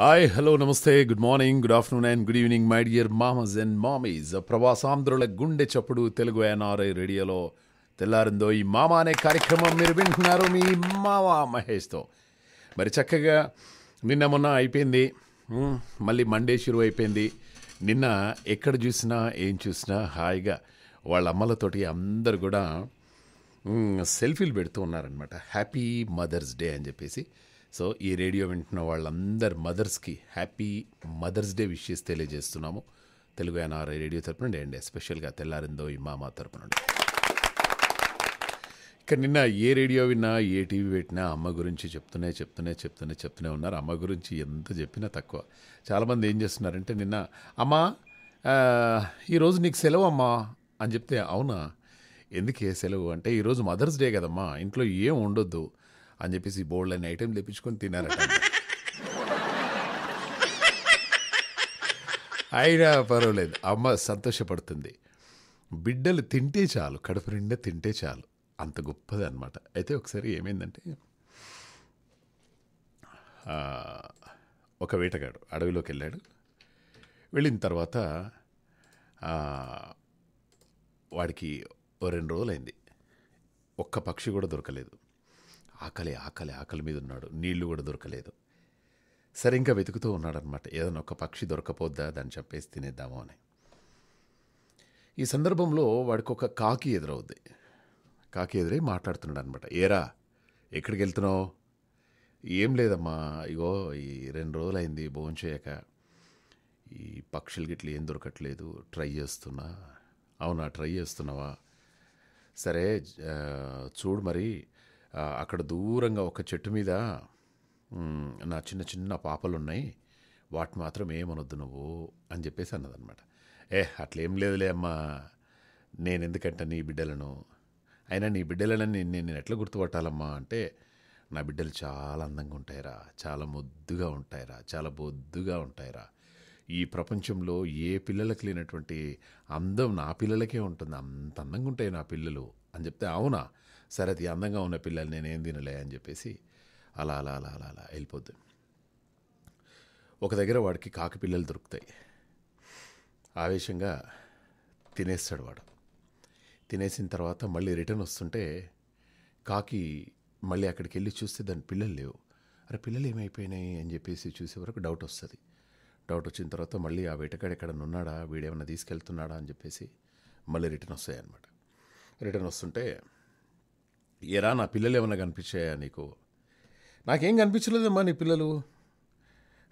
Hi hello నమస్తే good morning good afternoon and good evening my dear మామస్ and మామీస్ ప్రవాసాంధ్రుల గుండె చప్పుడు తెలుగు ఎన్ఆర్ఐ రేడియోలో తెల్లారిందో ఈ మామ అనే కార్యక్రమం మీరు వింటున్నారు మీ మామ మహేష్తో మరి చక్కగా నిన్న మొన్న అయిపోయింది మళ్ళీ మండే షురు అయిపోయింది నిన్న ఎక్కడ చూసినా ఏం చూసినా హాయిగా వాళ్ళ అమ్మలతోటి అందరు కూడా సెల్ఫీలు పెడుతూ ఉన్నారనమాట హ్యాపీ మదర్స్ డే అని చెప్పేసి సో ఈ రేడియో వింటున్న వాళ్ళందరి మదర్స్కి హ్యాపీ మదర్స్ డే విషెస్ తెలియజేస్తున్నాము తెలుగు ఎన్ఆర్ఐ రేడియో తరపు నుండి అండి ఎస్పెషల్గా తెల్లారిందో ఈ మామ తరపు నుండి ఇక నిన్న ఏ రేడియో విన్నా ఏ టీవీ పెట్టినా అమ్మ గురించి చెప్తూనే చెప్తూనే చెప్తూనే చెప్తూనే ఉన్నారు అమ్మ గురించి ఎంత చెప్పినా తక్కువ చాలామంది ఏం చేస్తున్నారంటే నిన్న అమ్మా ఈరోజు నీకు సెలవు అమ్మా అని చెప్తే అవునా ఎందుకే సెలవు అంటే ఈరోజు మదర్స్ డే కదమ్మా ఇంట్లో ఏం ఉండొద్దు అని చెప్పేసి బోర్డు అని ఐటెం తెప్పించుకొని తినారట అయినా పర్వాలేదు అమ్మ సంతోషపడుతుంది బిడ్డలు తింటే చాలు కడుపు నిండా తింటే చాలు అంత గొప్పది అనమాట అయితే ఒకసారి ఏమైందంటే ఒక వేటగాడు అడవిలోకి వెళ్ళాడు వెళ్ళిన తర్వాత వాడికి ఓ రెండు రోజులైంది ఒక్క పక్షి కూడా దొరకలేదు ఆకలి ఆకలి ఆకలి మీద ఉన్నాడు నీళ్లు కూడా దొరకలేదు సరే ఇంకా వెతుకుతూ ఉన్నాడనమాట ఏదైనా ఒక పక్షి దొరకపోద్దా దాన్ని చెప్పేసి తినేద్దాము అని ఈ సందర్భంలో వాడికి ఒక కాకి ఎదురవుద్ది కాకి ఎదురై మాట్లాడుతున్నాడు అనమాట ఏరా ఎక్కడికి వెళ్తున్నావు ఏం లేదమ్మా ఇగో ఈ రెండు రోజులైంది భోంచేయక ఈ పక్షులు గిట్లు ఏం దొరకట్లేదు ట్రై చేస్తున్నా అవునా ట్రై చేస్తున్నావా సరే చూడు మరి అక్కడ దూరంగా ఒక చెట్టు మీద నా చిన్న చిన్న పాపలు ఉన్నాయి వాటి మాత్రం ఏమనొద్దు నువ్వు అని చెప్పేసి అన్నదనమాట ఏ అట్లేం లేదులే అమ్మా నేను ఎందుకంటే నీ బిడ్డలను అయినా నీ బిడ్డలని నేను ఎట్లా గుర్తుపట్టాలమ్మా అంటే నా బిడ్డలు చాలా అందంగా ఉంటాయిరా చాలా ముద్దుగా ఉంటాయిరా చాలా బొద్దుగా ఉంటాయిరా ఈ ప్రపంచంలో ఏ పిల్లలకు లేనటువంటి అందం నా పిల్లలకే ఉంటుంది అంత అందంగా ఉంటాయి నా పిల్లలు అని చెప్తే అవునా సరే అది అందంగా ఉన్న పిల్లలు ఏం తినలే అని చెప్పేసి అలా అలా అలా అలా అలా వెళ్ళిపోద్ది ఒక దగ్గర వాడికి కాకి పిల్లలు దొరుకుతాయి ఆవేశంగా తినేస్తాడు వాడు తినేసిన తర్వాత మళ్ళీ రిటర్న్ వస్తుంటే కాకి మళ్ళీ అక్కడికి వెళ్ళి చూస్తే దాని పిల్లలు లేవు అరే పిల్లలు ఏమైపోయినాయి అని చెప్పేసి చూసే వరకు డౌట్ వస్తుంది డౌట్ వచ్చిన తర్వాత మళ్ళీ ఆ వేటకాడు ఎక్కడ ఉన్నాడా వీడేమైనా తీసుకెళ్తున్నాడా అని చెప్పేసి మళ్ళీ రిటర్న్ వస్తాయి అన్నమాట రిటర్న్ వస్తుంటే ఎరా నా పిల్లలు ఏమైనా కనిపించాయా నీకు నాకేం కనిపించలేదమ్మా నీ పిల్లలు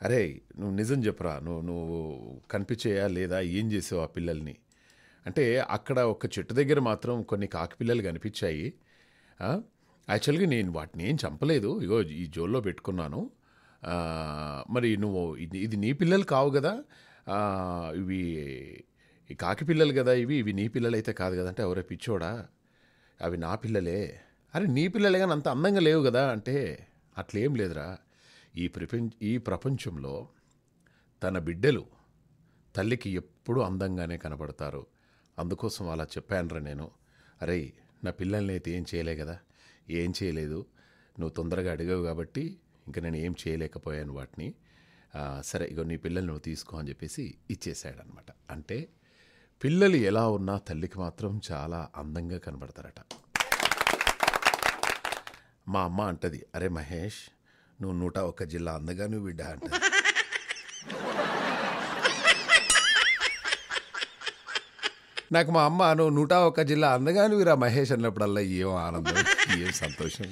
అరే నువ్వు నిజం చెప్పరా నువ్వు నువ్వు కనిపించాయా లేదా ఏం చేసావు ఆ పిల్లల్ని అంటే అక్కడ ఒక చెట్టు దగ్గర మాత్రం కొన్ని కాకిపిల్లలు కనిపించాయి యాక్చువల్గా నేను వాటిని ఏం చంపలేదు ఇగో ఈ జోల్లో పెట్టుకున్నాను మరి నువ్వు ఇది ఇది నీ పిల్లలు కావు కదా ఇవి కాకి పిల్లలు కదా ఇవి ఇవి నీ పిల్లలు అయితే కాదు కదా అంటే ఎవరే పిచ్చోడా అవి నా పిల్లలే అరే నీ పిల్లలే కానీ అంత అందంగా లేవు కదా అంటే అట్లేం లేదురా ఈ ప్రపంచ ఈ ప్రపంచంలో తన బిడ్డలు తల్లికి ఎప్పుడూ అందంగానే కనపడతారు అందుకోసం అలా చెప్పానురా నేను అరే నా పిల్లల్ని అయితే ఏం చేయలే కదా ఏం చేయలేదు నువ్వు తొందరగా అడిగావు కాబట్టి ఇంకా నేను ఏం చేయలేకపోయాను వాటిని సరే ఇగో నీ పిల్లల్ని నువ్వు తీసుకో అని చెప్పేసి ఇచ్చేసాడనమాట అంటే పిల్లలు ఎలా ఉన్నా తల్లికి మాత్రం చాలా అందంగా కనబడతారట మా అమ్మ అంటది అరే మహేష్ నువ్వు నూట ఒక్క జిల్లా అందగా నువ్వు బిడ్డ అంట నాకు మా అమ్మ నువ్వు నూట ఒక్క జిల్లా అందగా నువ్వురా మహేష్ అన్నప్పుడల్లా ఏం ఆనందం ఏం సంతోషం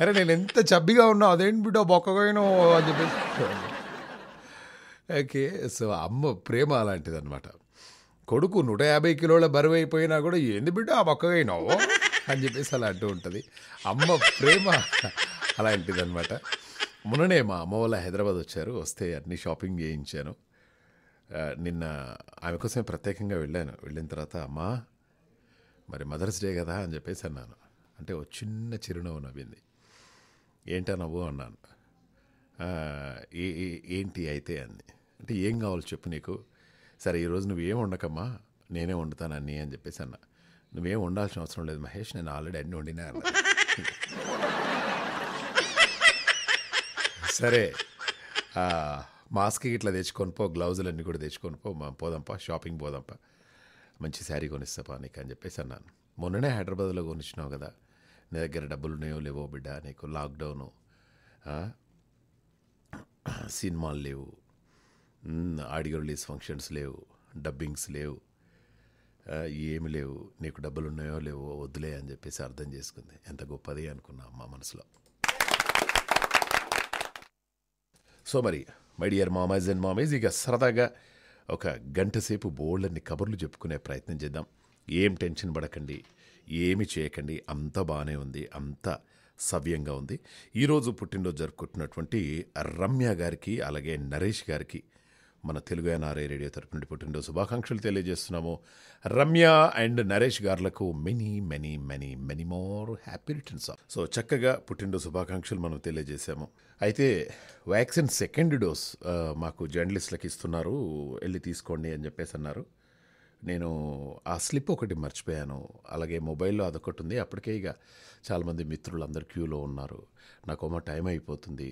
అరే నేను ఎంత చబ్బిగా ఉన్నా అదేంటి బిడ్డ బొక్కగోయినో అని చెప్పేసి ఓకే సో అమ్మ ప్రేమ అలాంటిది అనమాట కొడుకు నూట యాభై కిలోల బరువు అయిపోయినా కూడా ఏంది బిడ్డ ఆ పక్కగైనావు అని చెప్పేసి అలా అంటూ ఉంటుంది అమ్మ ప్రేమ అలాంటిదనమాట మొన్ననే మా అమ్మ వాళ్ళ హైదరాబాద్ వచ్చారు వస్తే అన్ని షాపింగ్ చేయించాను నిన్న ఆమె కోసమే ప్రత్యేకంగా వెళ్ళాను వెళ్ళిన తర్వాత అమ్మ మరి మదర్స్ డే కదా అని చెప్పేసి అన్నాను అంటే ఓ చిన్న చిరునవ్వు నవ్వింది ఏంటా నవ్వు అన్నాను ఏంటి అయితే అంది అంటే ఏం కావాలో చెప్పు నీకు సరే ఈరోజు నువ్వేం వండకమ్మా నేనే వండుతాను అన్ని అని చెప్పేసి అన్న నువ్వేం వండాల్సిన అవసరం లేదు మహేష్ నేను ఆల్రెడీ అన్నీ వండినా సరే మాస్క్ ఇట్లా తెచ్చుకొని పో గ్లౌజులు అన్నీ కూడా తెచ్చుకొని పో పోదాంపా షాపింగ్ పోదాంపా మంచి శారీ కొనిస్తాపా నీకు అని చెప్పేసి అన్నాను మొన్ననే హైదరాబాద్లో కొనిచ్చినావు కదా నీ దగ్గర డబ్బులు ఉన్నాయో లేవో బిడ్డ నీకు లాక్డౌను సినిమాలు లేవు ఆడియో రిలీజ్ ఫంక్షన్స్ లేవు డబ్బింగ్స్ లేవు ఏమి లేవు నీకు డబ్బులు ఉన్నాయో లేవో వద్దులే అని చెప్పేసి అర్థం చేసుకుంది ఎంత గొప్పది అనుకున్నా మా మనసులో సో మరి మై డియర్ మామైజ్ అండ్ మామేజ్ ఇక సరదాగా ఒక గంట సేపు బోల్డ్ని కబుర్లు చెప్పుకునే ప్రయత్నం చేద్దాం ఏం టెన్షన్ పడకండి ఏమి చేయకండి అంత బాగానే ఉంది అంత సవ్యంగా ఉంది ఈరోజు పుట్టినరోజు జరుపుకుంటున్నటువంటి రమ్య గారికి అలాగే నరేష్ గారికి మన తెలుగు ఎన్ఆర్ఐ రేడియో తరపు నుండి పుట్టిండో శుభాకాంక్షలు తెలియజేస్తున్నాము రమ్య అండ్ నరేష్ గార్లకు many many many many more happy returns so చక్కగా పుట్టిండో శుభాకాంక్షలు మనం తెలియజేశాము అయితే వ్యాక్సిన్ సెకండ్ డోస్ మాకు జర్నలిస్టులకు ఇస్తున్నారు వెళ్ళి తీసుకోండి అని చెప్పేసి అన్నారు నేను ఆ స్లిప్ ఒకటి మర్చిపోయాను అలాగే మొబైల్లో అదొకటి ఉంది అప్పటికే ఇక చాలామంది మిత్రులు అందరు క్యూలో ఉన్నారు నాకు ఒక టైం అయిపోతుంది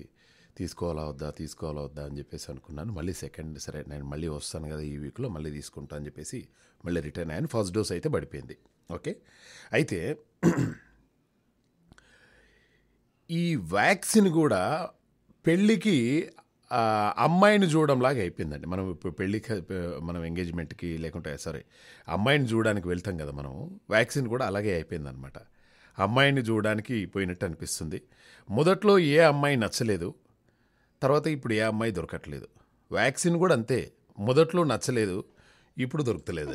తీసుకోవాలా వద్దా తీసుకోవాలా వద్దా అని చెప్పేసి అనుకున్నాను మళ్ళీ సెకండ్ సరే నేను మళ్ళీ వస్తాను కదా ఈ వీక్లో మళ్ళీ తీసుకుంటా అని చెప్పేసి మళ్ళీ రిటర్న్ అయ్యాను ఫస్ట్ డోస్ అయితే పడిపోయింది ఓకే అయితే ఈ వ్యాక్సిన్ కూడా పెళ్ళికి అమ్మాయిని చూడడంలాగా అయిపోయిందండి మనం ఇప్పుడు పెళ్ళికి మనం ఎంగేజ్మెంట్కి లేకుంటే సారీ అమ్మాయిని చూడడానికి వెళ్తాం కదా మనం వ్యాక్సిన్ కూడా అలాగే అయిపోయిందనమాట అమ్మాయిని చూడడానికి పోయినట్టు అనిపిస్తుంది మొదట్లో ఏ అమ్మాయి నచ్చలేదు తర్వాత ఇప్పుడు ఏ అమ్మాయి దొరకట్లేదు వ్యాక్సిన్ కూడా అంతే మొదట్లో నచ్చలేదు ఇప్పుడు దొరుకుతలేదు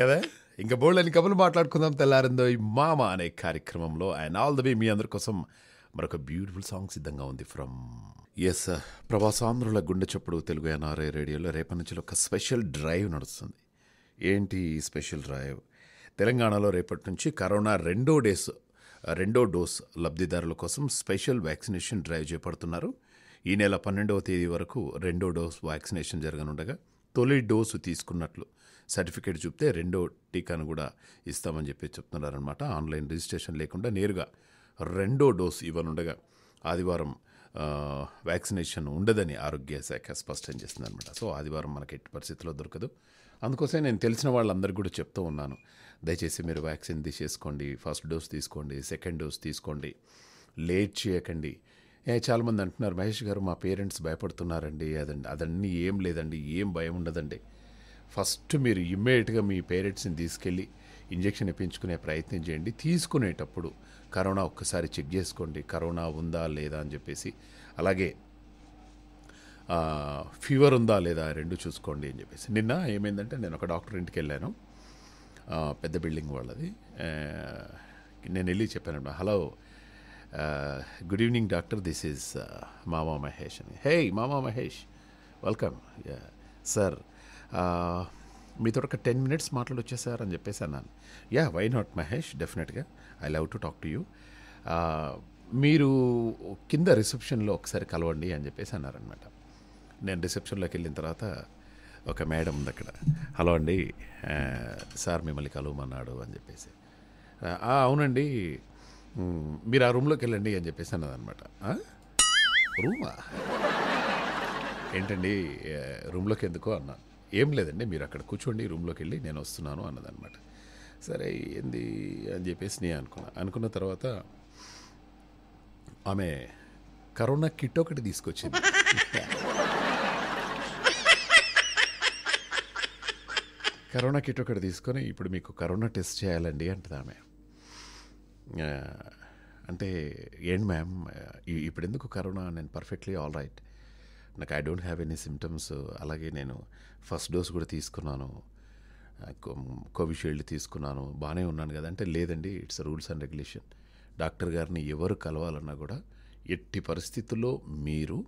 కదా ఇంకా బోల్డ్ అని కబులు మాట్లాడుకుందాం తెల్లారిందో ఈ మామ అనే కార్యక్రమంలో అండ్ ఆల్ ద వే మీ అందరి కోసం మరొక బ్యూటిఫుల్ సాంగ్ సిద్ధంగా ఉంది ఫ్రమ్ ఎస్ ప్రవాసాంధ్రుల గుండె చప్పుడు తెలుగు ఎన్ఆర్ఐ రేడియోలో రేపటి నుంచి ఒక స్పెషల్ డ్రైవ్ నడుస్తుంది ఏంటి స్పెషల్ డ్రైవ్ తెలంగాణలో రేపటి నుంచి కరోనా రెండో డేస్ రెండో డోస్ లబ్ధిదారుల కోసం స్పెషల్ వ్యాక్సినేషన్ డ్రైవ్ చేపడుతున్నారు ఈ నెల పన్నెండవ తేదీ వరకు రెండో డోస్ వ్యాక్సినేషన్ జరగనుండగా తొలి డోసు తీసుకున్నట్లు సర్టిఫికేట్ చూపితే రెండో టీకాను కూడా ఇస్తామని చెప్పి చెప్తున్నారనమాట ఆన్లైన్ రిజిస్ట్రేషన్ లేకుండా నేరుగా రెండో డోసు ఇవ్వనుండగా ఆదివారం వ్యాక్సినేషన్ ఉండదని ఆరోగ్య శాఖ స్పష్టం చేస్తుంది అనమాట సో ఆదివారం మనకి ఎట్టి పరిస్థితిలో దొరకదు అందుకోసమే నేను తెలిసిన వాళ్ళందరికీ కూడా చెప్తూ ఉన్నాను దయచేసి మీరు వ్యాక్సిన్ తీసేసుకోండి ఫస్ట్ డోస్ తీసుకోండి సెకండ్ డోస్ తీసుకోండి లేట్ చేయకండి చాలామంది అంటున్నారు మహేష్ గారు మా పేరెంట్స్ భయపడుతున్నారండి అదండి అదన్నీ ఏం లేదండి ఏం భయం ఉండదండి ఫస్ట్ మీరు ఇమ్మీడియట్గా మీ పేరెంట్స్ని తీసుకెళ్ళి ఇంజక్షన్ ఇప్పించుకునే ప్రయత్నం చేయండి తీసుకునేటప్పుడు కరోనా ఒక్కసారి చెక్ చేసుకోండి కరోనా ఉందా లేదా అని చెప్పేసి అలాగే ఫీవర్ ఉందా లేదా రెండు చూసుకోండి అని చెప్పేసి నిన్న ఏమైందంటే నేను ఒక డాక్టర్ ఇంటికి వెళ్ళాను పెద్ద బిల్డింగ్ వాళ్ళది నేను వెళ్ళి చెప్పాను hello good evening doctor this is Mama Mahesh అని హే మామా మహేష్ వెల్కమ్ సార్ మీతో ఒక టెన్ మినిట్స్ మాట్లాడొచ్చా సార్ అని చెప్పేసి అన్నాను యా వై నాట్ మహేష్ డెఫినెట్గా I love to talk to you మీరు కింద రిసెప్షన్లో ఒకసారి కలవండి అని చెప్పేసి అన్నారనమాట నేను రిసెప్షన్లోకి వెళ్ళిన తర్వాత ఒక మేడం ఉంది అక్కడ హలో అండి సార్ మిమ్మల్ని కలవమన్నాడు అని చెప్పేసి అవునండి మీరు ఆ రూమ్లోకి వెళ్ళండి అని చెప్పేసి అన్నదనమాట రూమా ఏంటండి రూమ్లోకి ఎందుకో అన్న ఏం లేదండి మీరు అక్కడ కూర్చోండి రూమ్లోకి వెళ్ళి నేను వస్తున్నాను అన్నదనమాట సరే ఏంది అని చెప్పేసి నేను అనుకున్నా అనుకున్న తర్వాత ఆమె కరోనా కిట్ ఒకటి తీసుకొచ్చింది కరోనా కిట్ ఒకటి తీసుకొని ఇప్పుడు మీకు కరోనా టెస్ట్ చేయాలండి అంటుంది ఆమె అంటే ఏంటి మ్యామ్ ఇప్పుడు ఎందుకు కరోనా నేను పర్ఫెక్ట్లీ ఆల్ రైట్ నాకు I don't have any symptoms అలాగే నేను ఫస్ట్ డోస్ కూడా తీసుకున్నాను కోవిషీల్డ్ తీసుకున్నాను బాగానే ఉన్నాను కదా అంటే లేదండి it's rules and regulation doctor గారిని ఎవరు కలవాలన్నా కూడా ఎట్టి పరిస్థితుల్లో మీరు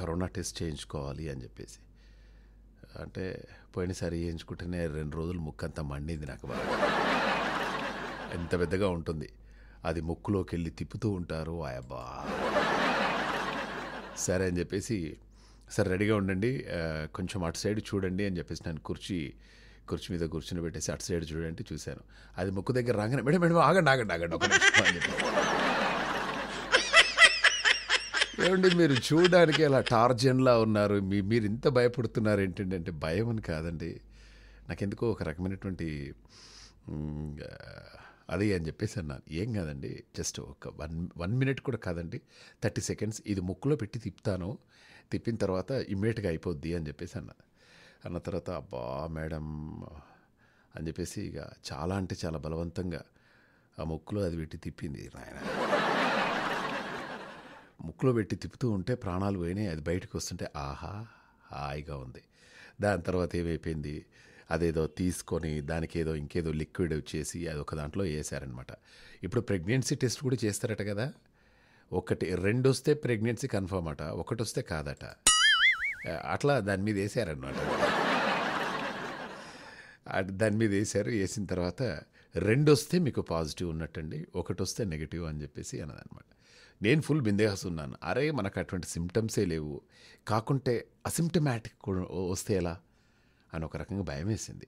కరోనా టెస్ట్ చేయించుకోవాలి అని చెప్పేసి అంటే పోయినసారి వేయించుకుంటేనే రెండు రోజులు ముక్కంతా మండింది నాకు బాగా ఎంత పెద్దగా ఉంటుంది అది ముక్కులోకి వెళ్ళి తిప్పుతూ ఉంటారు ఆయబ్బా సరే అని చెప్పేసి సరే రెడీగా ఉండండి కొంచెం అటు సైడ్ చూడండి అని చెప్పేసి నేను కుర్చీ కుర్చీ మీద కూర్చుని పెట్టేసి అటు సైడ్ చూడండి చూశాను అది ముక్కు దగ్గర రాగానే మేడం మేడం ఆగండి ఆగండి ఆగండి ఒక నిమిషం అని చెప్పి ఏమండి మీరు చూడడానికి ఇలా టార్జన్లా ఉన్నారు మీ మీరు ఇంత భయపడుతున్నారు ఏంటండి అంటే భయం అని కాదండి నాకెందుకో ఒక రకమైనటువంటి అది అని చెప్పేసి అన్నాను ఏం కాదండి జస్ట్ ఒక వన్ వన్ మినిట్ కూడా కాదండి థర్టీ సెకండ్స్ ఇది ముక్కులో పెట్టి తిప్పుతాను తిప్పిన తర్వాత ఇమ్మీడియట్గా అయిపోద్ది అని చెప్పేసి అన్న అన్న తర్వాత అబ్బా మేడం అని చెప్పేసి ఇక చాలా అంటే చాలా బలవంతంగా ఆ ముక్కులో అది పెట్టి తిప్పింది నాయన ముక్కులో పెట్టి తిప్పుతూ ఉంటే ప్రాణాలు పోయినాయి అది బయటకు వస్తుంటే ఆహా హాయిగా ఉంది దాని తర్వాత ఏమైపోయింది అదేదో తీసుకొని దానికి ఏదో ఇంకేదో లిక్విడ్ చేసి ఒక దాంట్లో వేసారనమాట ఇప్పుడు ప్రెగ్నెన్సీ టెస్ట్ కూడా చేస్తారట కదా ఒకటి రెండు వస్తే ప్రెగ్నెన్సీ కన్ఫర్మ్ అట ఒకటి వస్తే కాదట అట్లా దాని మీద వేసారనమాట దాని మీద వేశారు వేసిన తర్వాత రెండు వస్తే మీకు పాజిటివ్ ఉన్నట్టండి ఒకటి వస్తే నెగిటివ్ అని చెప్పేసి అన్నదనమాట నేను ఫుల్ ఉన్నాను అరే మనకు అటువంటి సిమ్టమ్సే లేవు కాకుంటే అసిమ్టమాటిక్ వస్తే ఎలా అని ఒక రకంగా భయం వేసింది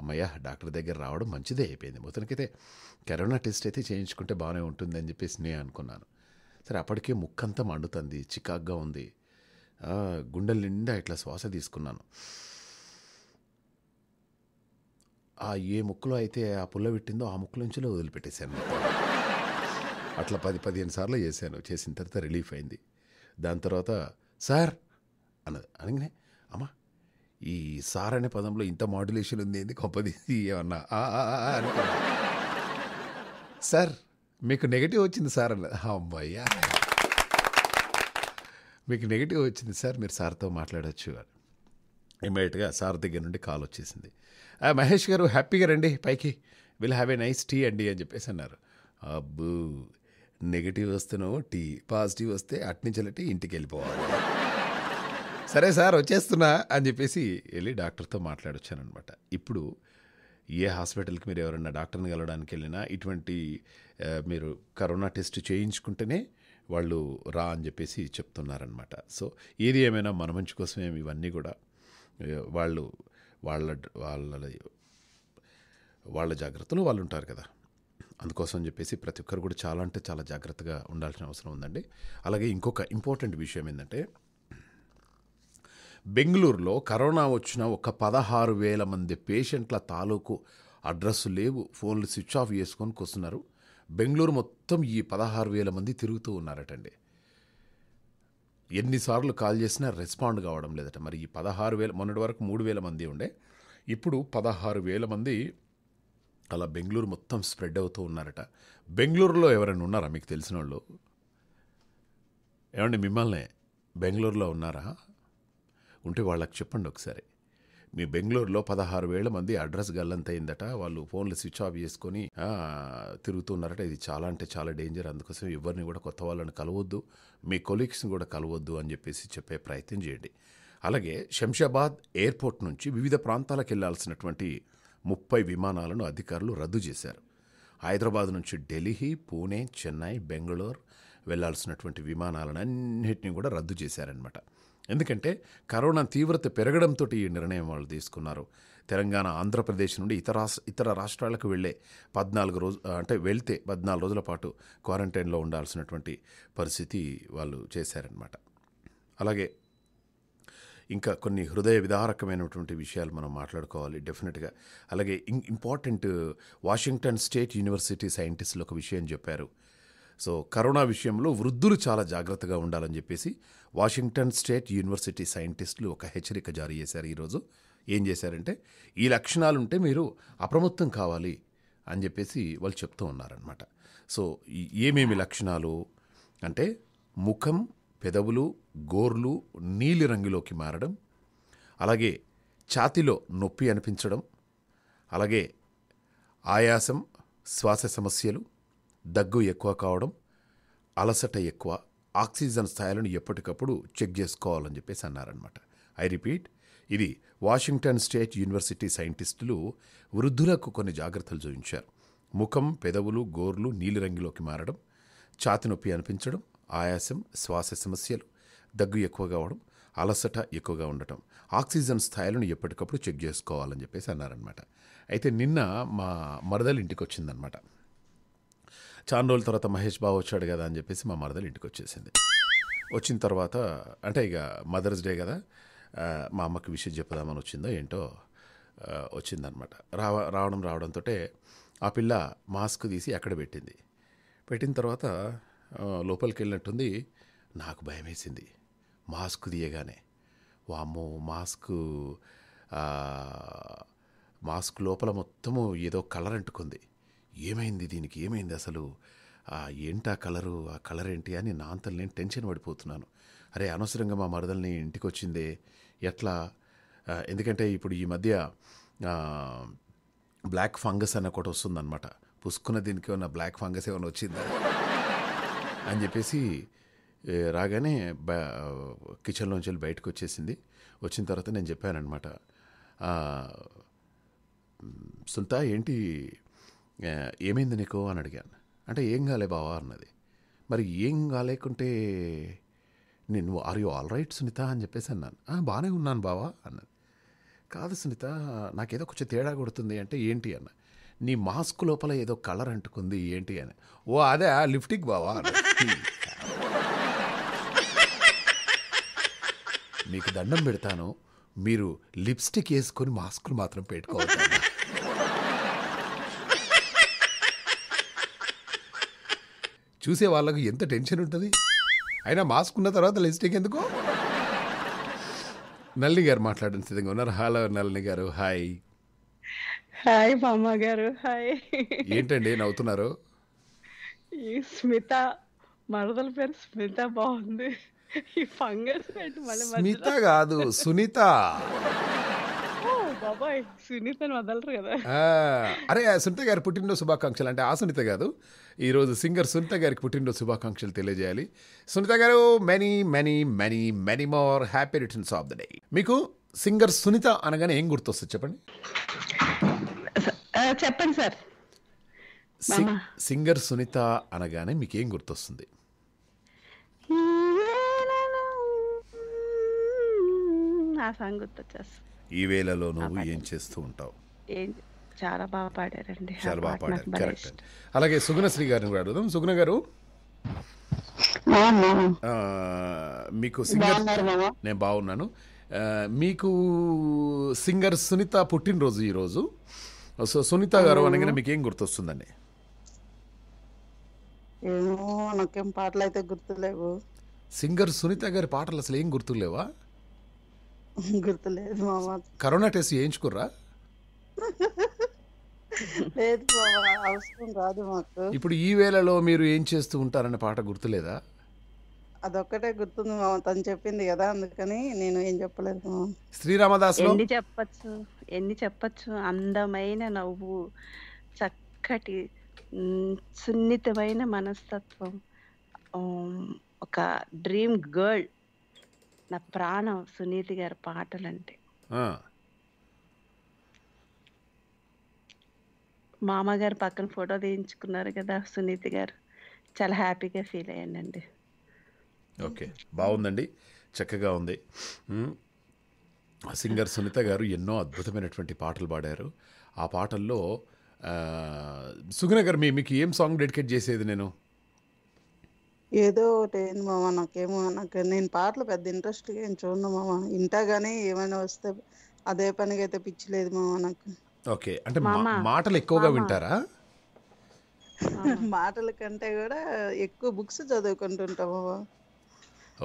అమ్మయ్య డాక్టర్ దగ్గర రావడం మంచిదే అయిపోయింది మొత్తానికైతే కరోనా టెస్ట్ అయితే చేయించుకుంటే బాగానే ఉంటుంది అని చెప్పేసి నేను అనుకున్నాను సరే అప్పటికే ముక్కంతా మండుతుంది చికాగ్గా ఉంది గుండెల నిండా ఇట్లా శ్వాస తీసుకున్నాను ఆ ఏ ముక్కులో అయితే ఆ పుల్ల పెట్టిందో ఆ నుంచిలో వదిలిపెట్టేశాను అట్లా పది పదిహేను సార్లు చేశాను చేసిన తర్వాత రిలీఫ్ అయింది దాని తర్వాత సార్ అన్నది అనగానే అమ్మా ఈ సార్ అనే పదంలో ఇంత మాడ్యులేషన్ ఉంది ఏంది గొప్పది ఏమన్నా సార్ మీకు నెగిటివ్ వచ్చింది సార్ అన్నది అమ్మయ్యా మీకు నెగిటివ్ వచ్చింది సార్ మీరు సార్తో మాట్లాడవచ్చు అని ఇమీడియట్గా సార్ దగ్గర నుండి కాల్ వచ్చేసింది మహేష్ గారు హ్యాపీగా రండి పైకి will have a nice tea అండి అని చెప్పేసి అన్నారు అబ్బు నెగిటివ్ వస్తేనో టీ పాజిటివ్ వస్తే అట్నించలటి ఇంటికి వెళ్ళిపోవాలి సరే సార్ వచ్చేస్తున్నా అని చెప్పేసి వెళ్ళి డాక్టర్తో మాట్లాడొచ్చానమాట ఇప్పుడు ఏ హాస్పిటల్కి మీరు ఎవరైనా డాక్టర్ని కలవడానికి వెళ్ళినా ఇటువంటి మీరు కరోనా టెస్ట్ చేయించుకుంటేనే వాళ్ళు రా అని చెప్పేసి చెప్తున్నారనమాట సో ఏది ఏమైనా మన మంచి కోసమే ఇవన్నీ కూడా వాళ్ళు వాళ్ళ వాళ్ళ వాళ్ళ జాగ్రత్తలు వాళ్ళు ఉంటారు కదా అందుకోసం చెప్పేసి ప్రతి ఒక్కరు కూడా చాలా అంటే చాలా జాగ్రత్తగా ఉండాల్సిన అవసరం ఉందండి అలాగే ఇంకొక ఇంపార్టెంట్ విషయం ఏంటంటే బెంగళూరులో కరోనా వచ్చిన ఒక పదహారు వేల మంది పేషెంట్ల తాలూకు అడ్రస్ లేవు ఫోన్లు స్విచ్ ఆఫ్ చేసుకొని కూస్తున్నారు బెంగళూరు మొత్తం ఈ పదహారు వేల మంది తిరుగుతూ ఉన్నారటండి ఎన్నిసార్లు కాల్ చేసినా రెస్పాండ్ కావడం లేదట మరి ఈ పదహారు వేల మొన్నటి వరకు మూడు వేల మంది ఉండే ఇప్పుడు పదహారు వేల మంది అలా బెంగళూరు మొత్తం స్ప్రెడ్ అవుతూ ఉన్నారట బెంగళూరులో ఎవరైనా ఉన్నారా మీకు తెలిసిన వాళ్ళు ఏమండి మిమ్మల్ని బెంగళూరులో ఉన్నారా ఉంటే వాళ్ళకి చెప్పండి ఒకసారి మీ బెంగళూరులో పదహారు వేల మంది అడ్రస్ అయిందట వాళ్ళు ఫోన్లు స్విచ్ ఆఫ్ చేసుకొని తిరుగుతున్నారట ఇది చాలా అంటే చాలా డేంజర్ అందుకోసం ఎవరిని కూడా కొత్త వాళ్ళని కలవద్దు మీ కొలీగ్స్ని కూడా కలవద్దు అని చెప్పేసి చెప్పే ప్రయత్నం చేయండి అలాగే శంషాబాద్ ఎయిర్పోర్ట్ నుంచి వివిధ ప్రాంతాలకు వెళ్లాల్సినటువంటి ముప్పై విమానాలను అధికారులు రద్దు చేశారు హైదరాబాద్ నుంచి ఢిల్లీ పూణే చెన్నై బెంగళూరు వెళ్లాల్సినటువంటి అన్నిటినీ కూడా రద్దు చేశారనమాట ఎందుకంటే కరోనా తీవ్రత పెరగడంతో ఈ నిర్ణయం వాళ్ళు తీసుకున్నారు తెలంగాణ ఆంధ్రప్రదేశ్ నుండి ఇతర ఇతర రాష్ట్రాలకు వెళ్ళే పద్నాలుగు రోజు అంటే వెళ్తే పద్నాలుగు రోజుల పాటు క్వారంటైన్లో ఉండాల్సినటువంటి పరిస్థితి వాళ్ళు చేశారనమాట అలాగే ఇంకా కొన్ని హృదయ విదారకమైనటువంటి విషయాలు మనం మాట్లాడుకోవాలి డెఫినెట్గా అలాగే ఇం ఇంపార్టెంట్ వాషింగ్టన్ స్టేట్ యూనివర్సిటీ సైంటిస్టులు ఒక విషయం చెప్పారు సో కరోనా విషయంలో వృద్ధులు చాలా జాగ్రత్తగా ఉండాలని చెప్పేసి వాషింగ్టన్ స్టేట్ యూనివర్సిటీ సైంటిస్టులు ఒక హెచ్చరిక జారీ చేశారు ఈరోజు ఏం చేశారంటే ఈ లక్షణాలు ఉంటే మీరు అప్రమత్తం కావాలి అని చెప్పేసి వాళ్ళు చెప్తూ ఉన్నారనమాట సో ఏమేమి లక్షణాలు అంటే ముఖం పెదవులు గోర్లు నీలి రంగులోకి మారడం అలాగే ఛాతిలో నొప్పి అనిపించడం అలాగే ఆయాసం శ్వాస సమస్యలు దగ్గు ఎక్కువ కావడం అలసట ఎక్కువ ఆక్సిజన్ స్థాయిలను ఎప్పటికప్పుడు చెక్ చేసుకోవాలని చెప్పేసి అన్నారనమాట ఐ రిపీట్ ఇది వాషింగ్టన్ స్టేట్ యూనివర్సిటీ సైంటిస్టులు వృద్ధులకు కొన్ని జాగ్రత్తలు చూపించారు ముఖం పెదవులు గోర్లు నీలిరంగులోకి మారడం ఛాతి నొప్పి అనిపించడం ఆయాసం శ్వాస సమస్యలు దగ్గు ఎక్కువగా అవడం అలసట ఎక్కువగా ఉండటం ఆక్సిజన్ స్థాయిలను ఎప్పటికప్పుడు చెక్ చేసుకోవాలని చెప్పేసి అన్నారనమాట అయితే నిన్న మా మరదలు ఇంటికి వచ్చిందనమాట చాలా రోజుల తర్వాత మహేష్ బాబు వచ్చాడు కదా అని చెప్పేసి మా మరదలు ఇంటికి వచ్చేసింది వచ్చిన తర్వాత అంటే ఇక మదర్స్ డే కదా మా అమ్మకి విషయం చెప్పదామని వచ్చిందో ఏంటో వచ్చిందనమాట రావ రావడం రావడంతో ఆ పిల్ల మాస్క్ తీసి అక్కడ పెట్టింది పెట్టిన తర్వాత లోపలికి వెళ్ళినట్టుంది నాకు భయం వేసింది మాస్క్ తీయగానే వామ్మో మాస్క్ మాస్క్ లోపల మొత్తము ఏదో కలర్ అంటుకుంది ఏమైంది దీనికి ఏమైంది అసలు ఏంటా కలరు ఆ కలర్ ఏంటి అని నా అంతలు నేను టెన్షన్ పడిపోతున్నాను అరే అనవసరంగా మా మరదల్ని ఇంటికి వచ్చిందే ఎట్లా ఎందుకంటే ఇప్పుడు ఈ మధ్య బ్లాక్ ఫంగస్ అన్న ఒకటి వస్తుందన్నమాట పుసుకున్న దీనికి ఉన్న బ్లాక్ ఫంగస్ ఏమైనా వచ్చిందా అని చెప్పేసి రాగానే బ కిచెన్లోంచి వెళ్ళి బయటకు వచ్చేసింది వచ్చిన తర్వాత నేను చెప్పానమాట సుల్తా ఏంటి ఏమైంది నీకు అని అడిగాను అంటే ఏం కాలే బావా అన్నది మరి ఏం కాలేకుంటే నేను are you all right Sunitha అని చెప్పేసి అన్నాను బాగానే ఉన్నాను బావా అన్నది కాదు సునీత నాకేదో కొంచెం తేడా కొడుతుంది అంటే ఏంటి అన్న నీ మాస్క్ లోపల ఏదో కలర్ అంటుకుంది ఏంటి అని ఓ అదే లిఫ్టిక్ బావా మీకు దండం పెడతాను మీరు లిప్స్టిక్ వేసుకొని మాస్కులు మాత్రం పెట్టుకోవాలి చూసే వాళ్ళకు ఎంత టెన్షన్ ఉంటుంది అయినా మాస్క్ ఉన్న తర్వాత లిప్స్టిక్ ఎందుకు నల్లి గారు మాట్లాడిన సిద్ధంగా ఉన్నారు హలో నల్లి గారు హాయ్ హాయ్ మా గారు హాయ్ ఏంటండి నవ్వుతున్నారు ఈ స్మిత మరదల పేరు స్మిత బాగుంది ఈ ఫంగస్ మళ్ళీ స్మిత కాదు సునీత ఓ బాబాయ్ సునీత వదలరు కదా అరే సునీత గారి పుట్టినరోజు శుభాకాంక్షలు అంటే ఆ సునీత కాదు ఈరోజు సింగర్ సునీత గారికి పుట్టినరోజు శుభాకాంక్షలు తెలియజేయాలి సునీత గారు many many many many more happy returns of the day మీకు సింగర్ సునీత అనగానే ఏం గుర్తొస్తుంది చెప్పండి చెప్పండి సార్ సింగర్ సునీత అనగానే మీకేం గుర్తొస్తుంది ఈ వేళలో నువ్వు ఏం చేస్తూ ఉంటావు చాలా బాగా పాడారండి చాలా బాగా పాడారు కరెక్ట్ అలాగే శ్రీ గారిని కూడా అడుగుదాం సుగుణ గారు మీకు సింగర్ నేను బాగున్నాను మీకు సింగర్ సునీత పుట్టినరోజు ఈరోజు సో సునీత గారు అనగానే మీకేం గుర్తొస్తుందండి నాకేం పాటలు అయితే గుర్తులేవు సింగర్ సునీత గారి పాటలు అసలు ఏం గుర్తులేవా గుర్తులేదు మామ కరోనా టెస్ట్ చేయించుకుర్రా లేదు అవసరం రాదు మాకు ఇప్పుడు ఈ వేళలో మీరు ఏం చేస్తూ ఉంటారనే పాట గుర్తులేదా అదొక్కటే గుర్తుంది మామ తను చెప్పింది కదా అందుకని నేను ఏం చెప్పలేదు శ్రీరామదాసు ఎన్ని చెప్పచ్చు ఎన్ని చెప్పచ్చు అందమైన నవ్వు చక్కటి సున్నితమైన మనస్తత్వం ఒక డ్రీమ్ గర్ల్ నా ప్రాణం సునీతి గారి పాటలంటే మామగారు పక్కన ఫోటో తీయించుకున్నారు కదా సునీతి గారు చాలా హ్యాపీగా ఫీల్ అయ్యానండి ఓకే బాగుందండి చక్కగా ఉంది సింగర్ సునీత గారు ఎన్నో అద్భుతమైనటువంటి పాటలు పాడారు ఆ పాటల్లో సుగుణ గారు మీకు ఏం సాంగ్ డెడికేట్ చేసేది నేను ఏదో ఒకటి మామా నాకేమో నాకు నేను పాటలు పెద్ద ఇంట్రెస్ట్గా ఏం చూడను మామా ఇంటా కానీ ఏమైనా వస్తే అదే పనికి అయితే పిచ్చిలేదు మామా నాకు ఓకే అంటే మాటలు ఎక్కువగా వింటారా మాటల కంటే కూడా ఎక్కువ బుక్స్ చదువుకుంటుంటాం మామా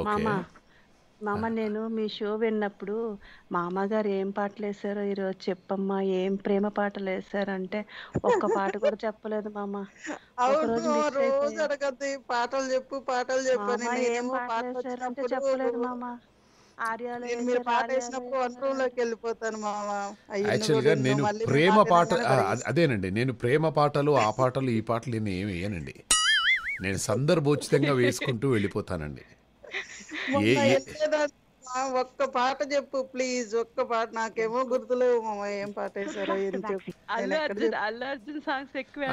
మామ మామ నేను మీ షో విన్నప్పుడు మామగారు ఏం పాటలు వేసారో ఈరోజు చెప్పమ్మా ఏం ప్రేమ పాటలు వేసారంటే ఒక్క పాట కూడా చెప్పలేదు మామ రోజు పాటలు చెప్పు పాటలు చెప్పు చెప్పలేదు మామ నేను మీరు వెళ్ళిపోతాను నేను మళ్ళీ ప్రేమ పాట అదేనండి నేను ప్రేమ పాటలు ఆ పాటలు ఈ పాటలు నేను ఏమి వేయనండి నేను సందర్భోచితంగా వేసుకుంటూ వెళ్ళిపోతానండి ఒక్క పాట చెప్పు ప్లీజ్ ఒక్క పాట నాకేమో గుర్తులేవు ఏం పాట వేసారో అల్లు సాంగ్స్ ఎక్కువ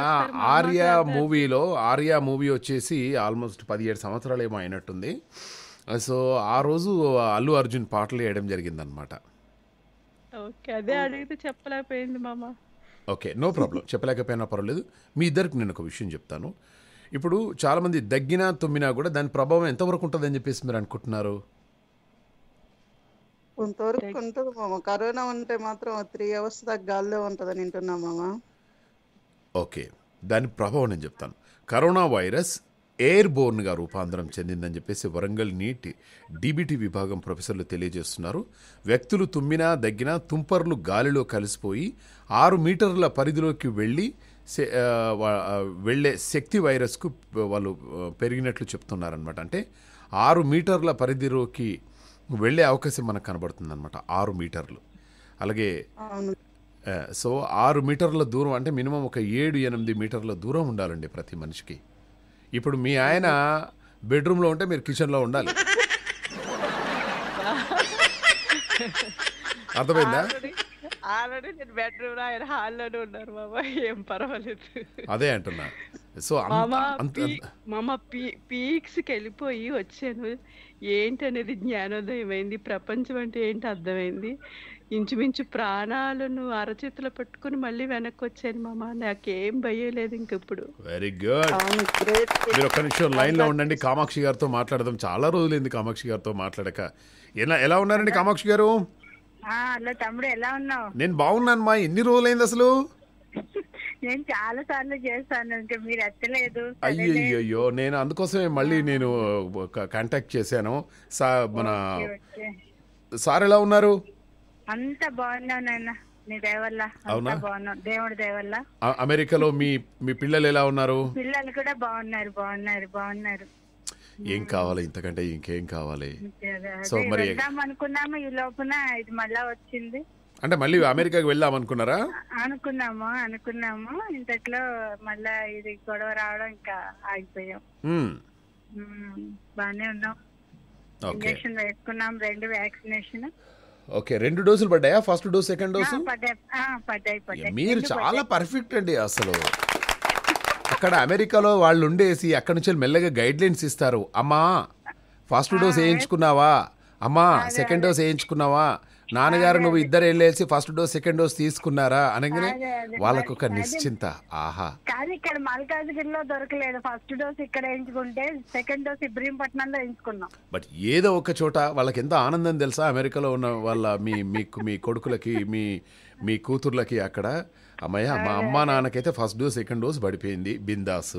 ఆర్యా మూవీలో ఆర్యా మూవీ వచ్చేసి ఆల్మోస్ట్ పదిహేడు సంవత్సరాలు ఏమో అయినట్టుంది సో ఆ రోజు అల్లు అర్జున్ పాటలు వేయడం జరిగిందనమాట ఓకే అదే అడిగితే చెప్పలేకపోయింది మామ ఓకే నో ప్రాబ్లం చెప్పలేకపోయినా పర్వాలేదు మీ ఇద్దరికి నేను ఒక విషయం చెప్తాను ఇప్పుడు చాలామంది దగ్గినా తుమ్మినా కూడా దాని ప్రభావం ఎంతవరకు ఉంటుంది అని చెప్పేసి మీరు అనుకుంటున్నారు కొంతవరకు ఉంటుంది మామ కరోనా ఉంటే మాత్రం త్రీ అవర్స్ దాకా గాల్లో ఉంటుందని వింటున్నా మామ ఓకే దాని ప్రభావం నేను చెప్తాను కరోనా వైరస్ ఎయిర్ బోర్న్గా రూపాంతరం చెందిందని చెప్పేసి వరంగల్ నీట్ డీబీటీ విభాగం ప్రొఫెసర్లు తెలియజేస్తున్నారు వ్యక్తులు తుమ్మినా దగ్గినా తుంపర్లు గాలిలో కలిసిపోయి ఆరు మీటర్ల పరిధిలోకి వెళ్ళి వెళ్ళే శక్తి వైరస్కు వాళ్ళు పెరిగినట్లు చెప్తున్నారనమాట అంటే ఆరు మీటర్ల పరిధిలోకి వెళ్ళే అవకాశం మనకు కనబడుతుంది అనమాట ఆరు మీటర్లు అలాగే సో ఆరు మీటర్ల దూరం అంటే మినిమం ఒక ఏడు ఎనిమిది మీటర్ల దూరం ఉండాలండి ప్రతి మనిషికి ఇప్పుడు మీ ఆయన బెడ్రూమ్లో ఉంటే మీరు కిచెన్లో ఉండాలి అర్థమైందా ఆల్రెడీ నేను బెడ్రూమ్ లో ఆయన హాల్లోనే ఉన్నారు బాబా ఏం పర్వాలేదు అదే అంటున్నా సో మామ పీక్స్ కి వెళ్ళిపోయి వచ్చాను ఏంటనేది జ్ఞానోదయం అయింది ప్రపంచం అంటే ఏంటి అర్థమైంది ఇంచుమించు ప్రాణాలను అరచేతిలో పట్టుకుని మళ్ళీ వెనక్కి వచ్చాను మామ నాకేం భయం లేదు ఇంక ఇప్పుడు వెరీ గుడ్ మీరు ఒక నిమిషం లైన్ లో ఉండండి కామాక్షి గారితో మాట్లాడదాం చాలా రోజులైంది కామాక్షి గారితో మాట్లాడక ఎలా ఎలా ఉన్నారండి కామాక్షి గారు హలో తమ్ముడు ఎలా ఉన్నావు నేను బాగున్నాను మా ఎన్ని రోజులైంది అసలు నేను చాలా సార్లు చేస్తాను ఇంకా మీరు ఎత్తలేదు అయ్యో అయ్యో నేను అందుకోసమే మళ్ళీ నేను కాంటాక్ట్ చేశాను సా మన సార్ ఎలా ఉన్నారు అంత బాగున్నావు నాన్న నీ దయవల్ల అవునా దేవుడి దయవల్ల అమెరికాలో మీ మీ పిల్లలు ఎలా ఉన్నారు పిల్లలు కూడా బాగున్నారు బాగున్నారు బాగున్నారు ఏం కావాలి ఇంతకంటే ఇంకేం కావాలి సో మరి అనుకున్నాము ఈ లోపున ఇది మళ్ళా వచ్చింది అంటే మళ్ళీ అమెరికాకి వెళ్దాం అనుకున్నారా అనుకున్నాము అనుకున్నాము ఇంతట్లో మళ్ళా ఇది గొడవ రావడం ఇంకా ఆగిపోయాం బానే ఉన్నాం ఇంజక్షన్ వేసుకున్నాం రెండు వ్యాక్సినేషన్ ఓకే రెండు డోసులు పడ్డాయా ఫస్ట్ డోస్ సెకండ్ డోసు పడ్డాయి మీరు చాలా పర్ఫెక్ట్ అండి అసలు అక్కడ అమెరికాలో వాళ్ళు ఉండేసి అక్కడి నుంచి మెల్లగా గైడ్ లైన్స్ ఇస్తారు అమ్మా ఫస్ట్ డోస్ వేయించుకున్నావా అమ్మా సెకండ్ డోస్ వేయించుకున్నావా నాన్నగారు నువ్వు ఇద్దరు వెళ్ళేసి ఫస్ట్ డోస్ సెకండ్ డోస్ తీసుకున్నారా అనగానే వాళ్ళకు ఒక నిశ్చింత ఆహా కానీ ఇక్కడ మల్కాజ్గిరిలో దొరకలేదు ఫస్ట్ డోస్ ఇక్కడ వేయించుకుంటే సెకండ్ డోస్ ఇబ్రహీంపట్నంలో వేయించుకున్నాం బట్ ఏదో ఒక చోట వాళ్ళకి ఎంత ఆనందం తెలుసా అమెరికాలో ఉన్న వాళ్ళ మీ మీకు మీ కొడుకులకి మీ మీ కూతుర్లకి అక్కడ అమ్మయ్య మా అమ్మ నాన్నకైతే ఫస్ట్ డోస్ సెకండ్ డోస్ పడిపోయింది బిందాస్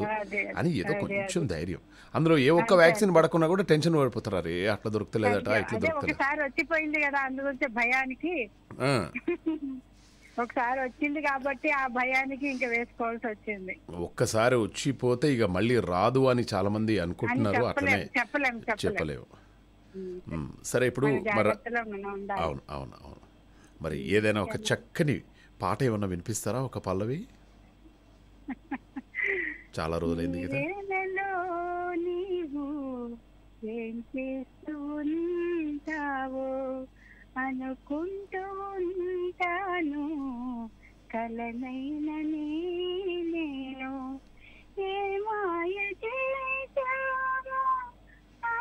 అని ఏదో కొంచెం ధైర్యం అందులో ఏ ఒక్క వ్యాక్సిన్ పడకున్నా కూడా టెన్షన్ పడిపోతారు అట్లా దొరుకుతలేదట ఇట్లా దొరుకుతుంది వచ్చిపోయింది కదా అందుకొచ్చే భయానికి ఒకసారి వచ్చింది కాబట్టి ఆ భయానికి ఇంకా వేసుకోవాల్సి వచ్చింది ఒక్కసారి వచ్చిపోతే ఇక మళ్ళీ రాదు అని చాలా మంది అనుకుంటున్నారు అట్లనే చెప్పలేము చెప్పలేవు సరే ఇప్పుడు అవును అవును అవును మరి ఏదైనా ఒక చక్కని పాట ఏమన్నా వినిపిస్తారా ఒక పల్లవి చాలా రోజులైంది కదా అనుకుంటూ ఉంటాను కలనైన నేను ఏ మాయ చేశాను ఆ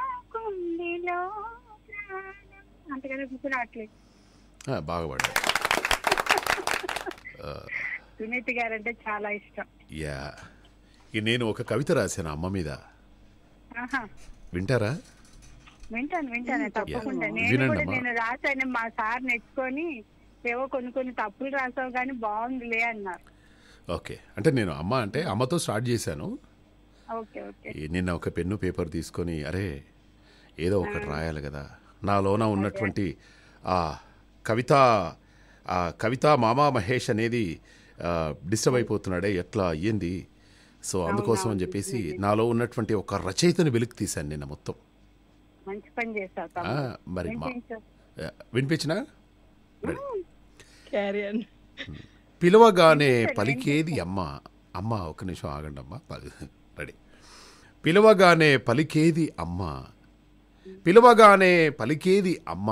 అంతకన్నా గుర్తు బాగా పాడారు సునీతి గారు అంటే చాలా ఇష్టం యా నేను ఒక కవిత రాశాను అమ్మ మీద వింటారా వింటాను వింటాను తప్పకుండా నేను కూడా నేను రాశాను మా సార్ నేర్చుకొని ఏవో కొన్ని కొన్ని తప్పులు రాసావు కానీ బాగుందిలే అన్నారు ఓకే అంటే నేను అమ్మ అంటే అమ్మతో స్టార్ట్ చేశాను నిన్న ఒక పెన్ను పేపర్ తీసుకొని అరే ఏదో ఒకటి రాయాలి కదా నాలోన ఉన్నటువంటి ఆ కవిత కవిత మామా మహేష్ అనేది డిస్టర్బ్ అయిపోతున్నాడే ఎట్లా అయ్యింది సో అందుకోసం అని చెప్పేసి నాలో ఉన్నటువంటి ఒక రచయితను వెలికి తీశాను నిన్న మొత్తం మరి పని మరి వినిపించిన పిలవగానే పలికేది అమ్మ అమ్మ ఒక నిమిషం ఆగండి అమ్మ రెడీ పిలవగానే పలికేది అమ్మ పిలవగానే పలికేది అమ్మ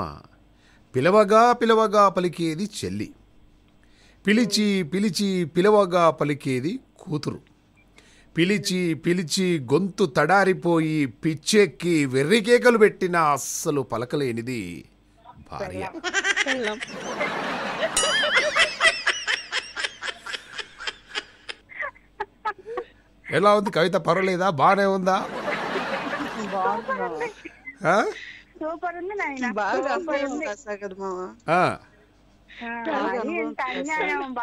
పిలవగా పిలవగా పలికేది చెల్లి పిలిచి పిలిచి పిలవగా పలికేది కూతురు పిలిచి పిలిచి గొంతు తడారిపోయి పిచ్చెక్కి వెర్రికేకలు పెట్టిన అస్సలు పలకలేనిది భార్య ఎలా ఉంది కవిత పర్వాలేదా బాగానే ఉందా సూపర్ ఉంది నాయన బాగా సూపర్ ఉంది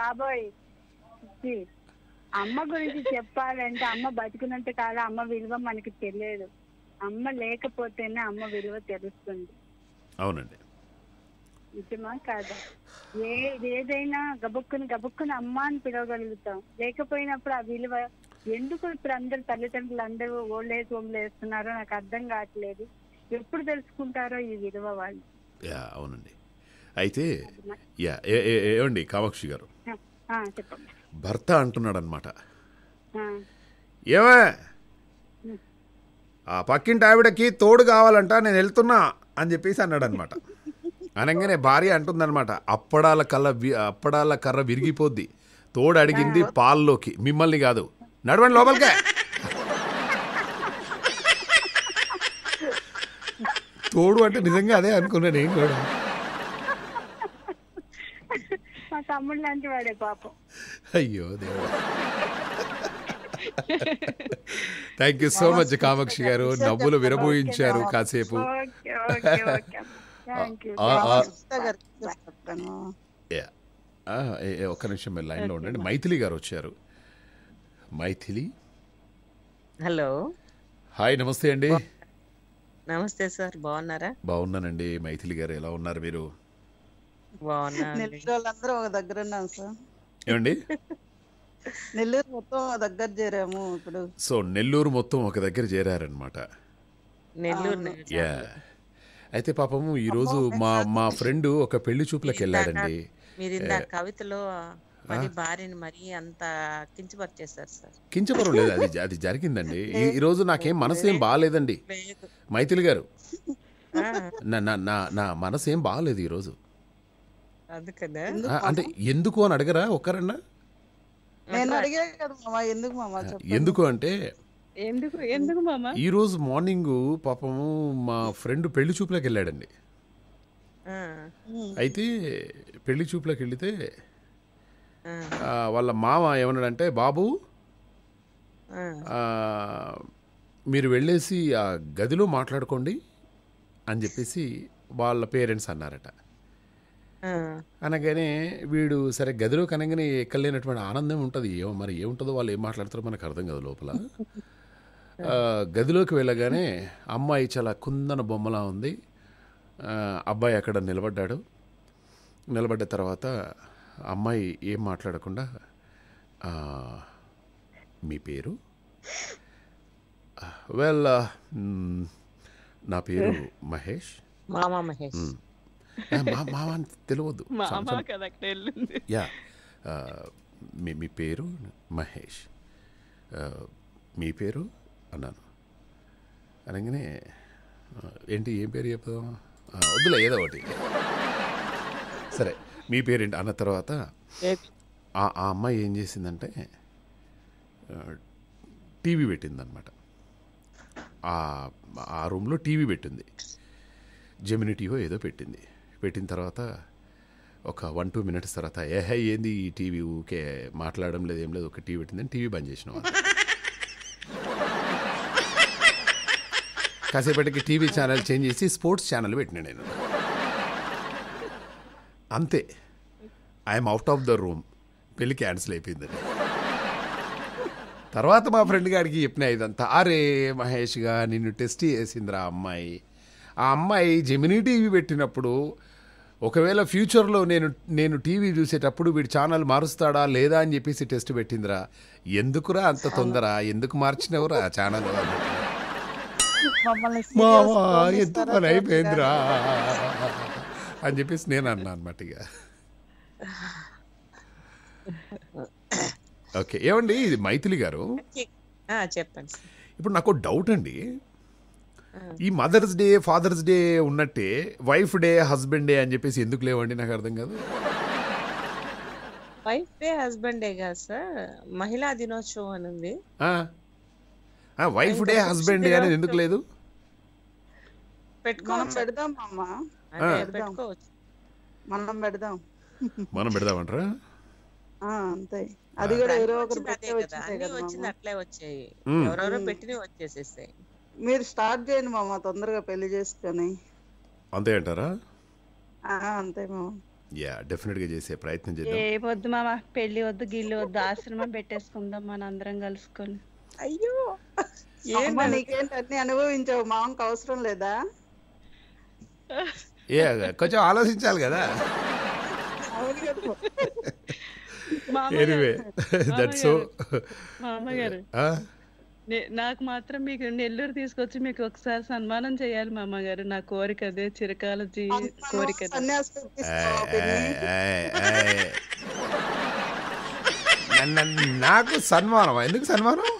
బాబోయ్ అమ్మ గురించి చెప్పాలంటే అమ్మ బతికినంత కాదు అమ్మ విలువ మనకి తెలియదు అమ్మ లేకపోతేనే అమ్మ విలువ తెలుస్తుంది అవునండి నిజమా కాదా ఏ ఏదైనా గబుక్కుని గబుక్కుని అమ్మ అని పిలవగలుగుతాం లేకపోయినప్పుడు ఆ విలువ ఎందుకు ఇప్పుడు అందరు తల్లిదండ్రులు అందరూ ఓల్డ్ ఏజ్ హోమ్లు వేస్తున్నారో నాకు అర్థం కావట్లేదు ఎప్పుడు తెలుసుకుంటారో ఈ విధవ వాళ్ళు యా అవునండి అయితే యా ఏమండి కామాక్షి గారు భర్త అంటున్నాడు అనమాట ఏమే ఆ పక్కింటి ఆవిడకి తోడు కావాలంట నేను వెళ్తున్నా అని చెప్పేసి అన్నాడు అనమాట అనగానే భార్య అంటుందన్నమాట అప్పడాల కళ్ళ అప్పడాల కర్ర విరిగిపోద్ది తోడు అడిగింది పాల్లోకి మిమ్మల్ని కాదు నడవండి లోపలికే తోడు అంటే నిజంగా అదే అనుకున్నాను నేను కూడా తమ్ముడు లాంటి వాడే పాపం అయ్యో దేవుడు thank you so much Kamakshi గారు నవ్వులు విరబోయించారు కాసేపు ఒక్క నిమిషం మీరు లైన్లో ఉండండి మైథిలి గారు వచ్చారు మైథిలి హలో హాయ్ నమస్తే అండి నమస్తే సార్ బాగున్నారా బాగున్నానండి మైథిలి గారు ఎలా ఉన్నారు మీరు నెల్లూరు ఒక దగ్గర ఉన్నాం సార్ ఏమండి నెల్లూరు మొత్తం దగ్గర చేరాము ఇప్పుడు సో నెల్లూరు మొత్తం ఒక దగ్గర చేరారనమాట నెల్లూరు యా అయితే పాపము రోజు మా మా ఫ్రెండ్ ఒక పెళ్లి చూపులకు వెళ్ళారండి మీరు కవితలో కించపరు కించపరం లేదు అది అది జరిగిందండి ఈ రోజు నాకేం మనసు ఏం బాగాలేదండి మైథిలి గారు నా నా నా మనసు ఏం బాగాలేదు ఈరోజు అంటే ఎందుకు అని అడగరా ఒక్కరన్నా ఎందుకు అంటే ఈ రోజు మార్నింగ్ పాపము మా ఫ్రెండ్ పెళ్లి చూపులోకి వెళ్ళాడండి అయితే పెళ్లి చూపులోకి వెళితే వాళ్ళ మామ ఏమన్నాడంటే బాబు మీరు వెళ్ళేసి ఆ గదిలో మాట్లాడుకోండి అని చెప్పేసి వాళ్ళ పేరెంట్స్ అన్నారట అనగానే వీడు సరే గదిలో కనగానే ఎక్కలేనటువంటి ఆనందం ఉంటుంది ఏమో మరి ఏముంటుందో వాళ్ళు ఏం మాట్లాడతారో మనకు అర్థం కదా లోపల గదిలోకి వెళ్ళగానే అమ్మాయి చాలా కుందన బొమ్మలా ఉంది అబ్బాయి అక్కడ నిలబడ్డాడు నిలబడ్డ తర్వాత అమ్మాయి ఏం మాట్లాడకుండా మీ పేరు వెల్ uh, నా పేరు మహేష్ మామా మామ అని తెలియదు యా మీ మీ పేరు మహేష్ మీ పేరు అన్నాను అనగానే ఏంటి ఏం పేరు చెప్పదాం వద్దులే ఏదో ఒకటి సరే మీ పేరేంటి అన్న తర్వాత ఆ అమ్మాయి ఏం చేసిందంటే టీవీ పెట్టింది అనమాట ఆ రూమ్లో టీవీ పెట్టింది జెమిని టీవో ఏదో పెట్టింది పెట్టిన తర్వాత ఒక వన్ టూ మినిట్స్ తర్వాత హై ఏంది ఈ టీవీ ఊకే మాట్లాడడం లేదు ఏం లేదు ఒక టీవీ పెట్టిందని టీవీ బంద్ చేసిన కాసేపటికి టీవీ ఛానల్ చేంజ్ చేసి స్పోర్ట్స్ ఛానల్ పెట్టినా నేను అంతే I'm out of the room పెళ్ళి క్యాన్సిల్ అయిపోయిందండి తర్వాత మా ఫ్రెండ్ గారికి చెప్పిన ఇదంతా అరే మహేష్గా నిన్ను టెస్ట్ చేసిందిరా అమ్మాయి ఆ అమ్మాయి జెమినీ టీవీ పెట్టినప్పుడు ఒకవేళ ఫ్యూచర్లో నేను నేను టీవీ చూసేటప్పుడు వీడి ఛానల్ మారుస్తాడా లేదా అని చెప్పేసి టెస్ట్ పెట్టిందిరా ఎందుకురా అంత తొందర ఎందుకు మార్చినవురా ఛానల్ మావా ఎంత పని అయిపోయిందిరా అని చెప్పేసి నేను అన్నా అనమాట ఇక ఓకే ఏమండి ఇది మైథిలి గారు చెప్పండి ఇప్పుడు నాకు డౌట్ అండి ఈ మదర్స్ డే ఫాదర్స్ డే ఉన్నట్టే వైఫ్ డే హస్బెండ్ డే అని చెప్పేసి ఎందుకు లేవండి నాకు అర్థం కాదు వైఫ్ డే హస్బెండ్ డే కాదు సార్ మహిళా దినోత్సవం అని ఉంది వైఫ్ డే హస్బెండ్ డే అనేది ఎందుకు లేదు పెట్టుకోవడం పెడదాం అమ్మా మనం పెడదాం మనం పెడదామంటారా అంతే అది కూడా ఎవరో వచ్చింది అట్లే వచ్చాయి ఎవరెవరో పెట్టినవి మీరు స్టార్ట్ చేయండి మామ తొందరగా పెళ్లి చేసుకొని అంతే అంటారా అంతే మామ యా డెఫినెట్ గా చేసే ప్రయత్నం చేద్దాం ఏ వద్దు మామ పెళ్లి వద్దు గిల్లు వద్దు ఆశ్రమం పెట్టేసుకుందాం మన అందరం కలుసుకొని అయ్యో ఏంటి నీకేంటి అన్ని అనుభవించావు మామకు అవసరం లేదా ఏ కొంచెం ఆలోచించాలి కదా దట్ సో మామగారు నాకు మాత్రం మీకు నెల్లూరు తీసుకొచ్చి మీకు ఒకసారి సన్మానం చేయాలి మా అమ్మగారు నా కోరిక అదే చిరకాల కోరిక నాకు సన్మానం ఎందుకు సన్మానం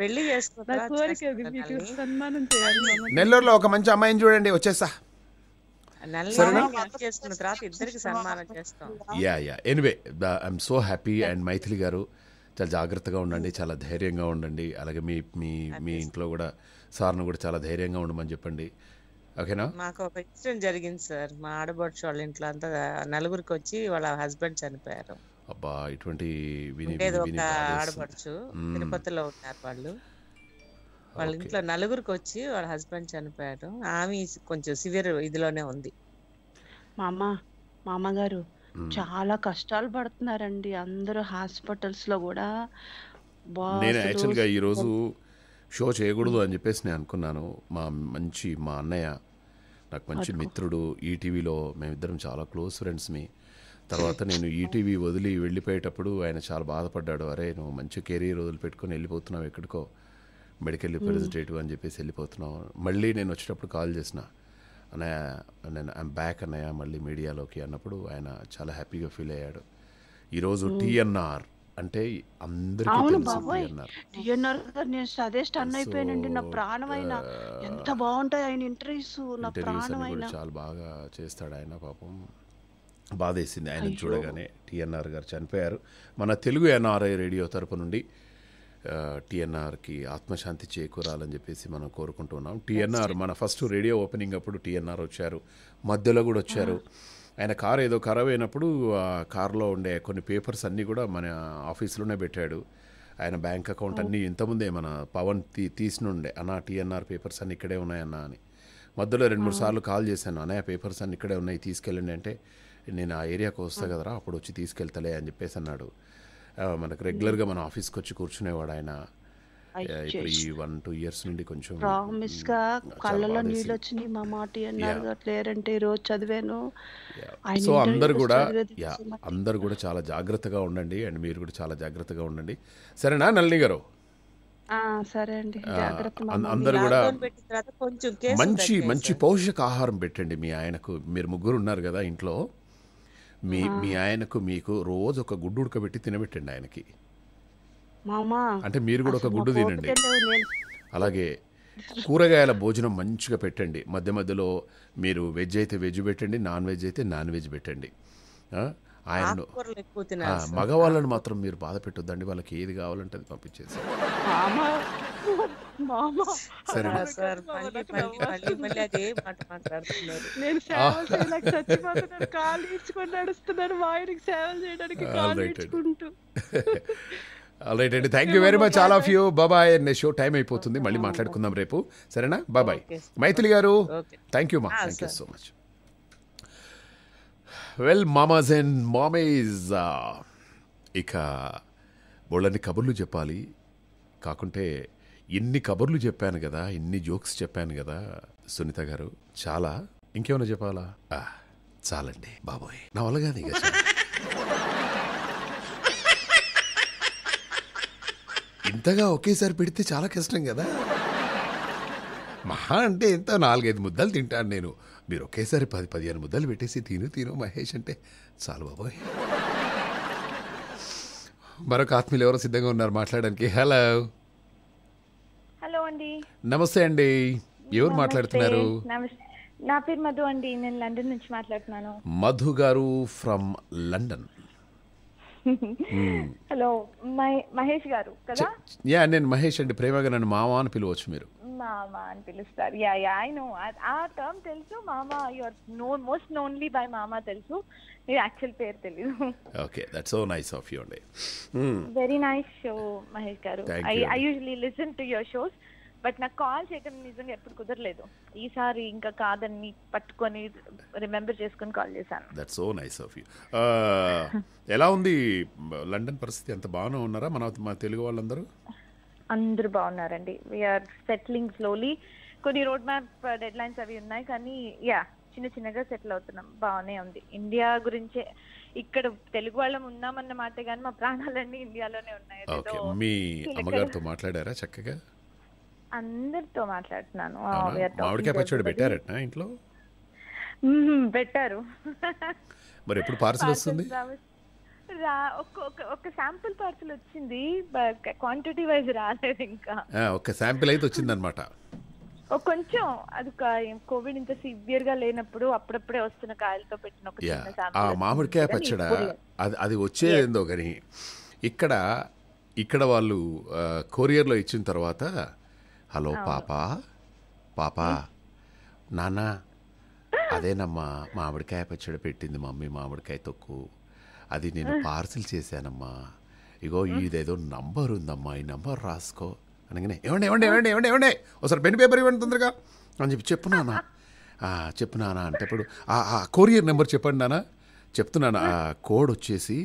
పెళ్లి చేసుకో సన్మానం చేయాలి నెల్లూరులో ఒక మంచి అమ్మాయిని చూడండి వచ్చేస్తా yeah yeah anyway I'm so happy and Maithili గారు చాలా జాగ్రత్తగా ఉండండి చాలా ధైర్యంగా ఉండండి అలాగే మీ మీ మీ ఇంట్లో కూడా సార్ను కూడా చాలా ధైర్యంగా ఉండమని చెప్పండి ఓకేనా మాకు ఒక ఇన్సిడెంట్ జరిగింది సార్ మా ఆడబడుచు వాళ్ళ ఇంట్లో అంతా నలుగురికి వచ్చి వాళ్ళ హస్బెండ్ చనిపోయారు అబ్బా ఇటువంటి ఆడబడుచు తిరుపతిలో ఉన్నారు వాళ్ళు వాళ్ళ ఇంట్లో నలుగురికి వచ్చి వాళ్ళ హస్బెండ్ చనిపోయాడు ఆమె కొంచెం సివియర్ ఇదిలోనే ఉంది మా అమ్మ మా అమ్మగారు చాలా కష్టాలు పడుతున్నారండి అందరూ హాస్పిటల్స్ లో కూడా నేను యాక్చువల్గా ఈరోజు షో చేయకూడదు అని చెప్పేసి నేను అనుకున్నాను మా మంచి మా అన్నయ్య నాకు మంచి మిత్రుడు ఈటీవీలో మేమిద్దరం చాలా క్లోజ్ మీ తర్వాత నేను ఈటీవీ వదిలి వెళ్ళిపోయేటప్పుడు ఆయన చాలా బాధపడ్డాడు అరే నువ్వు మంచి కెరీర్ వదిలిపెట్టుకొని వెళ్ళిపోతున్నావు ఎక్కడికో మెడికల్ రిప్రజెంటేటివ్ hmm. అని చెప్పేసి వెళ్ళిపోతున్నాం మళ్ళీ నేను వచ్చేటప్పుడు కాల్ చేసిన అన్నయ్య నేను ఐమ్ బ్యాక్ అన్నయ్య మళ్ళీ మీడియాలోకి అన్నప్పుడు ఆయన చాలా హ్యాపీగా ఫీల్ అయ్యాడు ఈరోజు hmm. టీఎన్ఆర్ అంటే అందరికీ ప్రాణమైన ఎంత బాగుంటాయి ఆయన చాలా బాగా చేస్తాడు ఆయన పాపం బాధేసింది ఆయన చూడగానే టీఎన్ఆర్ గారు చనిపోయారు మన తెలుగు ఎన్ఆర్ఐ రేడియో తరపు నుండి టిఎన్ఆర్కి ఆత్మశాంతి చేకూరాలని చెప్పేసి మనం కోరుకుంటున్నాం టిఎన్ఆర్ మన ఫస్ట్ రేడియో ఓపెనింగ్ అప్పుడు టిఎన్ఆర్ వచ్చారు మధ్యలో కూడా వచ్చారు ah. ఆయన కారు ఏదో ఖరాబ్ అయినప్పుడు ఆ కారులో ఉండే కొన్ని పేపర్స్ అన్నీ కూడా మన ఆఫీస్లోనే పెట్టాడు ఆయన బ్యాంక్ అకౌంట్ అన్నీ oh. ఇంతకుముందే మన పవన్ తీ తీసినుండే అన్న టీఎన్ఆర్ పేపర్స్ అన్నీ ఇక్కడే ఉన్నాయన్నా అని మధ్యలో రెండు మూడు ah. సార్లు కాల్ చేశాను అన్నయ్య పేపర్స్ అన్నీ ఇక్కడే ఉన్నాయి తీసుకెళ్ళండి అంటే నేను ఆ ఏరియాకి వస్తా ah. కదరా అప్పుడు వచ్చి తీసుకెళ్తలే అని చెప్పేసి అన్నాడు మనకు రెగ్యులర్ రెగ్యులర్గా మనం ఆఫీస్కి వచ్చి కూర్చునేవాడు ఆయన ఇప్పుడు ఈ వన్ టూ ఇయర్స్ నుండి కొంచెం ప్రామిస్ గా కళ్ళలో నీళ్ళు వచ్చినాయి మా మాట అన్నారు లేరంటే ఈ రోజు చదివాను సో అందరు కూడా అందరు కూడా చాలా జాగ్రత్తగా ఉండండి అండ్ మీరు కూడా చాలా జాగ్రత్తగా ఉండండి సరేనా నల్లి గారు సరే అండి అందరు కూడా మంచి మంచి పోషక ఆహారం పెట్టండి మీ ఆయనకు మీరు ముగ్గురు ఉన్నారు కదా ఇంట్లో మీ మీ ఆయనకు మీకు రోజు ఒక గుడ్డు ఉడకబెట్టి తినబెట్టండి ఆయనకి అంటే మీరు కూడా ఒక గుడ్డు తినండి అలాగే కూరగాయల భోజనం మంచిగా పెట్టండి మధ్య మధ్యలో మీరు వెజ్ అయితే వెజ్ పెట్టండి నాన్ వెజ్ అయితే నాన్ వెజ్ పెట్టండి ఆయన మగవాళ్ళను మాత్రం మీరు బాధ పెట్టొద్దండి వాళ్ళకి ఏది కావాలంటే అది పంపించేసి thank you very much of you బాబాయ్ షో టైం అయిపోతుంది మళ్ళీ మాట్లాడుకుందాం రేపు సరేనా బాబాయ్ మైథిలి గారు థ్యాంక్ యూ మా thank you so much well మామాజ్ అండ్ మామేజ్ ఇక బోళ్ళని కబుర్లు చెప్పాలి కాకుంటే ఇన్ని కబుర్లు చెప్పాను కదా ఇన్ని జోక్స్ చెప్పాను కదా సునీత గారు చాలా ఇంకేమైనా చెప్పాలా చాలండి బాబోయ్ నా వల్ల కాదు ఇంతగా ఒకేసారి పెడితే చాలా కష్టం కదా మహా అంటే ఎంత నాలుగైదు ముద్దలు తింటాను నేను మీరు ఒకేసారి పది పదిహేను ముద్దలు పెట్టేసి తిను తిను మహేష్ అంటే చాలు బాబోయ్ మరొక ఆత్మీయులు ఎవరో సిద్ధంగా ఉన్నారు మాట్లాడడానికి హలో అండి నమస్తే అండి ఎవరు మాట్లాడుతున్నారు నా పేరు మధు అండి నేను లండన్ నుంచి మాట్లాడుతున్నాను మధు గారు ఫ్రమ్ లండన్ హలో మహేష్ గారు కదా యా నేను మహేష్ అండి ప్రేమగా నన్ను మామ అని పిలవచ్చు మీరు మామ అని పిలుస్తారు యా యా ఐ నో ఆ టర్మ్ తెలుసు మామ your known most knownly by మామ తెలుసు మీ యాక్చువల్ పేరు తెలియదు okay that's so nice of you అండి వెరీ నైస్ షో మహేష్ గారు I I usually listen to your shows but నాకు కాల్ చేయడం నిజంగా ఎప్పుడు కుదరలేదు ఈసారి ఇంకా కాదని పట్టుకొని రిమెంబర్ చేసుకొని కాల్ చేశాను that so nice of you ఎలా ఉంది లండన్ పరిస్థితి అంత బాగానే ఉన్నారా మన తెలుగు వాళ్ళందరూ అందరూ బాగున్నారండి వీఆర్ సెటిలింగ్ స్లోలీ కొన్ని రోడ్ మ్యాప్ డెడ్ లైన్స్ అవి ఉన్నాయి కానీ యా చిన్న చిన్నగా సెటిల్ అవుతున్నాం బాగానే ఉంది ఇండియా గురించే ఇక్కడ తెలుగు వాళ్ళం ఉన్నామన్న మాట కానీ మా ప్రాణాలన్నీ ఇండియాలోనే ఉన్నాయి మీ అమ్మగారితో మాట్లాడారా చక్కగా అందరితో మాట్లాడుతున్నాను మామిడికాయ పచ్చడి పెట్టారట ఇంట్లో పెట్టారు మరి ఎప్పుడు పార్సల్ వస్తుంది రా ఒక్క ఒక శాంపుల్ పార్సల్ వచ్చింది క్వాంటిటీ వైజ్ రాలేదు ఇంకా ఒక శాంపిల్ అయితే వచ్చింది అనమాట కొంచెం అది కోవిడ్ ఇంత సివియర్ గా లేనప్పుడు అప్పుడప్పుడే వస్తున్న కాయలతో పెట్టిన ఒక ఆ మామిడికాయ పచ్చడ అది అది వచ్చేదేందో కానీ ఇక్కడ ఇక్కడ వాళ్ళు కొరియర్లో ఇచ్చిన తర్వాత హలో పాపా పాపా నాన్న అదేనమ్మా మామిడికాయ పచ్చడి పెట్టింది మమ్మీ మామిడికాయ తొక్కు అది నేను పార్సిల్ చేశానమ్మా ఇగో ఇదేదో నంబర్ ఉందమ్మా ఈ నంబర్ రాసుకో అనగానే ఏమండి ఏమండి ఏమండి ఏమండి ఏమండి ఒకసారి పెన్ పేపర్ ఇవ్వండి తొందరగా అని చెప్పి చెప్పు నాన్న చెప్పు నాన్న అంటే ఇప్పుడు కొరియర్ నెంబర్ చెప్పండి నాన్న చెప్తున్నాను కోడ్ వచ్చేసి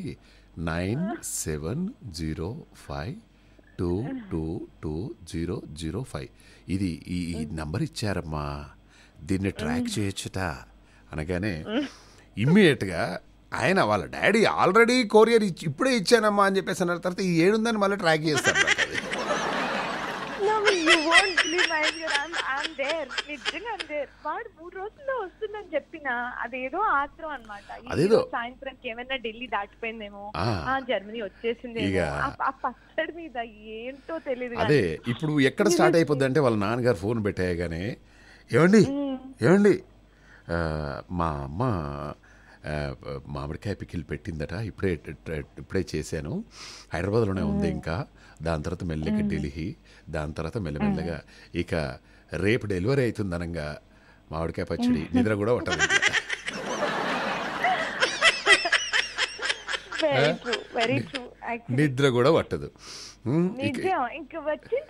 nine seven zero five two two two zero zero five ఇది ఈ నంబర్ ఇచ్చారమ్మా దీన్ని ట్రాక్ చేయొచ్చుట అనగానే ఇమ్మీడియట్గా ఆయన వాళ్ళ డాడీ ఆల్రెడీ కొరియర్ ఇచ్చి ఇప్పుడే ఇచ్చానమ్మా అని చెప్పేసి అన్న తర్వాత ఈ ఏడుందని మళ్ళీ ట్రాక్ చేస్తారు వాడు మూడు రోజుల్లో వస్తుందని చెప్పిన అదేదో ఆత్రం అనమాట అదేదో సాయంత్రం ఏమైనా ఢిల్లీ దాటిపోయిందేమో ఆ జర్మనీ వచ్చేసింది ఆ పచ్చడి మీద ఏంటో తెలియదు అదే ఇప్పుడు ఎక్కడ స్టార్ట్ అయిపోద్ది అంటే వాళ్ళ నాన్నగారు ఫోన్ పెట్టేయగానే ఏమండి ఏమండి మా అమ్మ మామిడికాయ పికిల్ పెట్టిందట ఇప్పుడే ఇప్పుడే చేశాను హైదరాబాద్లోనే ఉంది ఇంకా దాని తర్వాత మెల్లగా ఢిల్లీ దాని తర్వాత మెల్లమెల్లగా ఇక రేపు డెలివరీ అనగా మామిడికాయ పచ్చడి నిద్ర కూడా పట్టదు నిద్ర కూడా పట్టదు ఇంకా వచ్చిన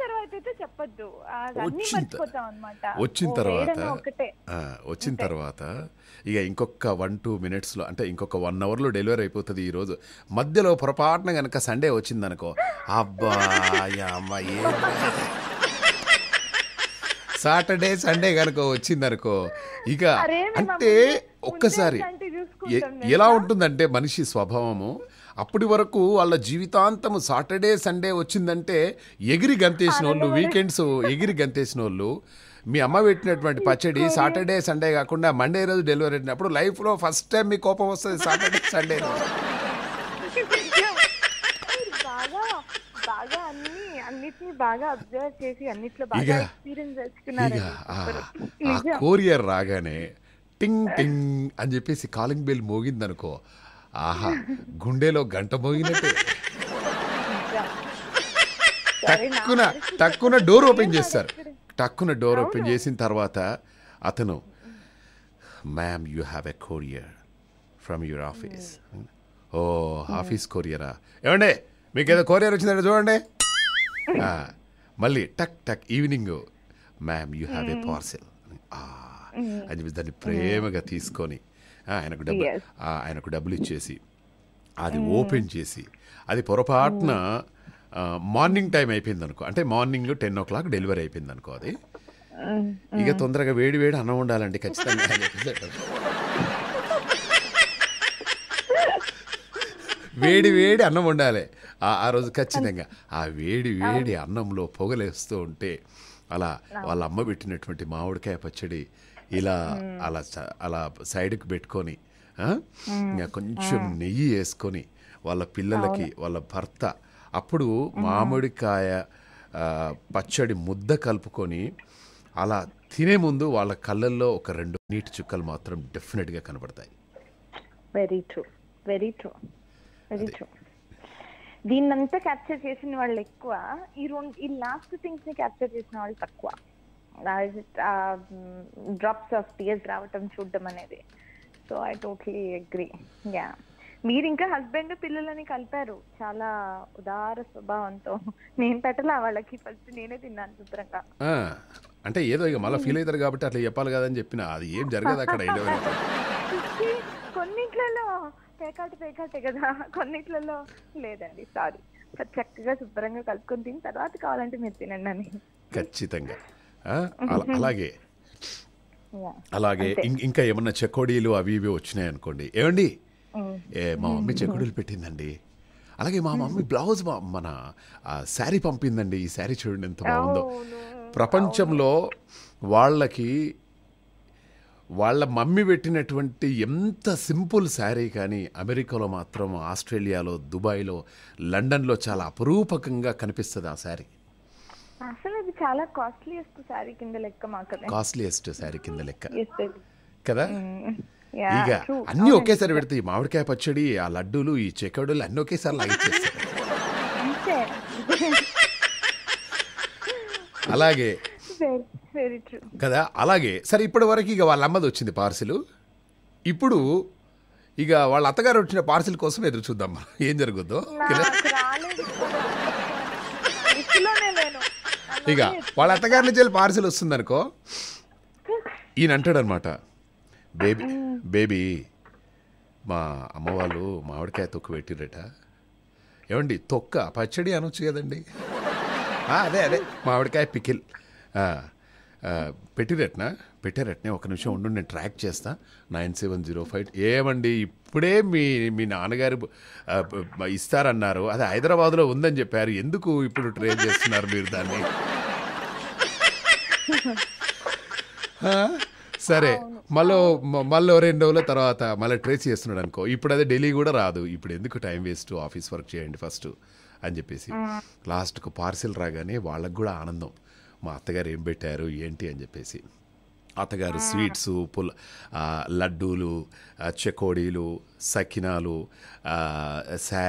తర్వాత వచ్చిన తర్వాత ఇక ఇంకొక వన్ టూ మినిట్స్లో అంటే ఇంకొక వన్ అవర్లో డెలివరీ అయిపోతుంది ఈరోజు మధ్యలో పొరపాటున కనుక సండే వచ్చిందనుకో అబ్బా అమ్మ సాటర్డే సండే కనుక వచ్చిందనుకో ఇక అంటే ఒక్కసారి ఎలా ఉంటుందంటే మనిషి స్వభావము అప్పటి వరకు వాళ్ళ జీవితాంతం సాటర్డే సండే వచ్చిందంటే ఎగిరి గంతేసిన వాళ్ళు వీకెండ్స్ ఎగిరి గంతేసిన వాళ్ళు మీ అమ్మ పెట్టినటువంటి పచ్చడి సాటర్డే సండే కాకుండా మండే రోజు డెలివరీ అయినప్పుడు లైఫ్లో ఫస్ట్ టైం మీ కోపం వస్తుంది సాటర్డే సండే ఆ కోరియర్ రాగానే టింగ్ టింగ్ అని చెప్పేసి కాలింగ్ బెల్ మోగిందనుకో ఆహా గుండెలో గంట మోగినట్టే టక్కున టక్కున డోర్ ఓపెన్ చేస్తారు టక్కున డోర్ ఓపెన్ చేసిన తర్వాత అతను ma'am you have a courier from your office ఓ ఆఫీస్ కొరియరా ఏమండే మీకు ఏదో కొరియర్ వచ్చిందంటే చూడండి మళ్ళీ టక్ టక్ evening ma'am you have a parcel అని చెప్పి దాన్ని ప్రేమగా తీసుకొని ఆయనకు డబ్బులు ఆయనకు డబ్బులు ఇచ్చేసి అది ఓపెన్ చేసి అది పొరపాటున మార్నింగ్ టైం అయిపోయింది అనుకో అంటే morning ten o'clock delivery అయిపోయింది అనుకో అది ఇక తొందరగా వేడి వేడి అన్నం ఉండాలండి ఖచ్చితంగా వేడి వేడి అన్నం వండాలి ఆ రోజు ఖచ్చితంగా ఆ వేడి వేడి అన్నంలో పొగలేస్తూ ఉంటే అలా వాళ్ళ అమ్మ పెట్టినటువంటి మామిడికాయ పచ్చడి ఇలా అలా అలా సైడ్కి పెట్టుకొని కొంచెం నెయ్యి వేసుకొని వాళ్ళ పిల్లలకి వాళ్ళ భర్త అప్పుడు మామిడికాయ పచ్చడి ముద్ద కలుపుకొని అలా తినే ముందు వాళ్ళ కళ్ళల్లో ఒక రెండు నీటి చుక్కలు మాత్రం డెఫినెట్గా కనబడతాయి వెరీ ట్రూ వెరీ ట్రూ దీన్ని దీన్నంతా క్యాప్చర్ చేసిన వాళ్ళు ఎక్కువ ఈ రెండు ఈ లాస్ట్ థింగ్స్ ని క్యాప్చర్ చేసిన వాళ్ళు తక్కువ డ్రాప్స్ ఆఫ్ టీయర్స్ రావటం చూడడం అనేది so I totally agree yeah మీరు ఇంకా హస్బెండ్ పిల్లలని కలిపారు చాలా ఉదార స్వభావంతో నేను పెట్టలా వాళ్ళకి ఫస్ట్ నేనే తిన్నాను శుభ్రంగా అంటే ఏదో ఇక మళ్ళీ ఫీల్ అవుతారు కాబట్టి అట్లా చెప్పాలి అని చెప్పిన అది ఏం జరగదు అక్కడ కొన్ని టేకౌట్ టేకౌటే కదా కొన్నిట్లలో లేదండి సారీ చక్కగా శుభ్రంగా కలుపుకొని తిని తర్వాత కావాలంటే మీరు తినండి అని ఖచ్చితంగా అలాగే అలాగే ఇంకా ఏమన్నా చెకోడీలు అవి ఇవి వచ్చినాయి అనుకోండి ఏమండి ఏ మా మమ్మీ చెకోడీలు పెట్టిందండి అలాగే మా మమ్మీ బ్లౌజ్ మన శారీ పంపిందండి ఈ శారీ చూడండి ఎంత బాగుందో ప్రపంచంలో వాళ్ళకి వాళ్ళ మమ్మీ పెట్టినటువంటి ఎంత సింపుల్ శారీ కానీ అమెరికాలో మాత్రం ఆస్ట్రేలియాలో దుబాయ్లో లండన్లో చాలా అపరూపకంగా కనిపిస్తుంది ఆ శారీ అసలు అది చాలా కాస్ట్లీయెస్ట్ శారీ కింద లెక్క మాకు కాస్ట్లీయెస్ట్ శారీ కింద లెక్క కదా mm. ఇక అన్నీ ఒకేసారి పెడితే ఈ మామిడికాయ పచ్చడి ఆ లడ్డూలు ఈ చెకడులు అన్నీ ఒకేసారి లాగిచ్చేస్తాయి అలాగే కదా అలాగే సరే ఇప్పటి వరకు ఇక వాళ్ళ అమ్మది వచ్చింది పార్సిల్ ఇప్పుడు ఇక వాళ్ళ అత్తగారు వచ్చిన పార్సిల్ కోసం ఎదురు చూద్దాం ఏం జరుగుద్దో ఇక వాళ్ళ అత్తగారి నుంచి వెళ్ళి పార్సిల్ వస్తుంది అనుకో ఈయన అంటాడనమాట బేబీ బేబీ మా అమ్మ వాళ్ళు మామిడికాయ తొక్కు పెట్టిరట ఏమండి తొక్క పచ్చడి అనొచ్చు కదండి అదే అదే మామిడికాయ పికిల్ పెట్టిరట్నా పెట్టారట్నే ఒక నిమిషం ఉండు నేను ట్రాక్ చేస్తా నైన్ సెవెన్ జీరో ఫైవ్ ఏమండి ఇప్పుడే మీ మీ నాన్నగారు ఇస్తారన్నారు అది హైదరాబాద్లో ఉందని చెప్పారు ఎందుకు ఇప్పుడు ట్రైన్ చేస్తున్నారు మీరు దాన్ని సరే మళ్ళీ మళ్ళీ రెండు రోజుల తర్వాత మళ్ళీ ట్రేస్ చేస్తున్నాడు అనుకో ఇప్పుడు అదే ఢిల్లీ కూడా రాదు ఇప్పుడు ఎందుకు టైం వేస్ట్ ఆఫీస్ వర్క్ చేయండి ఫస్ట్ అని చెప్పేసి లాస్ట్కు పార్సిల్ రాగానే వాళ్ళకు కూడా ఆనందం మా అత్తగారు ఏం పెట్టారు ఏంటి అని చెప్పేసి అత్తగారు స్వీట్స్ పుల్ లడ్డూలు చెకోడీలు సకినాలు శా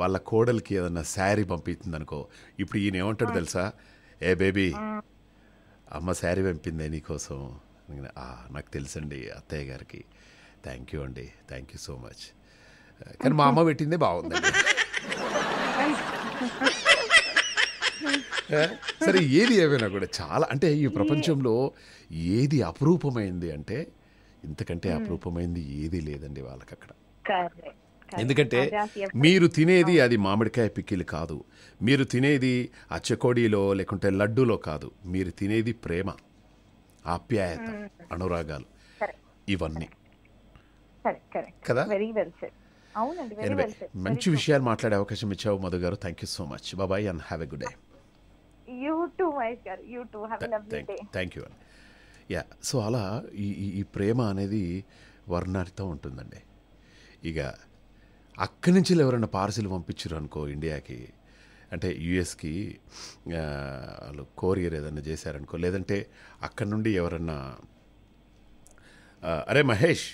వాళ్ళ కోడలికి ఏదన్నా శారీ పంపిస్తుంది అనుకో ఇప్పుడు ఈయన ఏమంటాడు తెలుసా ఏ బేబీ అమ్మ శారీ పంపిందే నీకోసం నాకు తెలుసండి అత్తయ్య గారికి థ్యాంక్ యూ అండి థ్యాంక్ యూ సో మచ్ కానీ మా అమ్మ పెట్టిందే బాగుందండి సరే ఏది ఏమైనా కూడా చాలా అంటే ఈ ప్రపంచంలో ఏది అపరూపమైంది అంటే ఇంతకంటే అపరూపమైంది ఏది లేదండి వాళ్ళకి అక్కడ ఎందుకంటే మీరు తినేది అది మామిడికాయ పిక్కిలు కాదు మీరు తినేది ఆ చెకోడీలో లేకుంటే లడ్డూలో కాదు మీరు తినేది ప్రేమ ఆప్యాయత అనురాగాలు ఇవన్నీ కదా మంచి విషయాలు మాట్లాడే అవకాశం ఇచ్చావు మధు గారు థ్యాంక్ యూ సో మచ్ బాబాయ్ and have a good day you you thank you yeah so అలా ఈ ఈ ప్రేమ అనేది వర్ణాలతో ఉంటుందండి ఇక అక్కడి నుంచి ఎవరైనా పార్సిల్ పంపించారు అనుకో ఇండియాకి అంటే యుఎస్కి వాళ్ళు కోరియర్ ఏదైనా చేశారనుకో లేదంటే అక్కడ నుండి ఎవరన్నా అరే మహేష్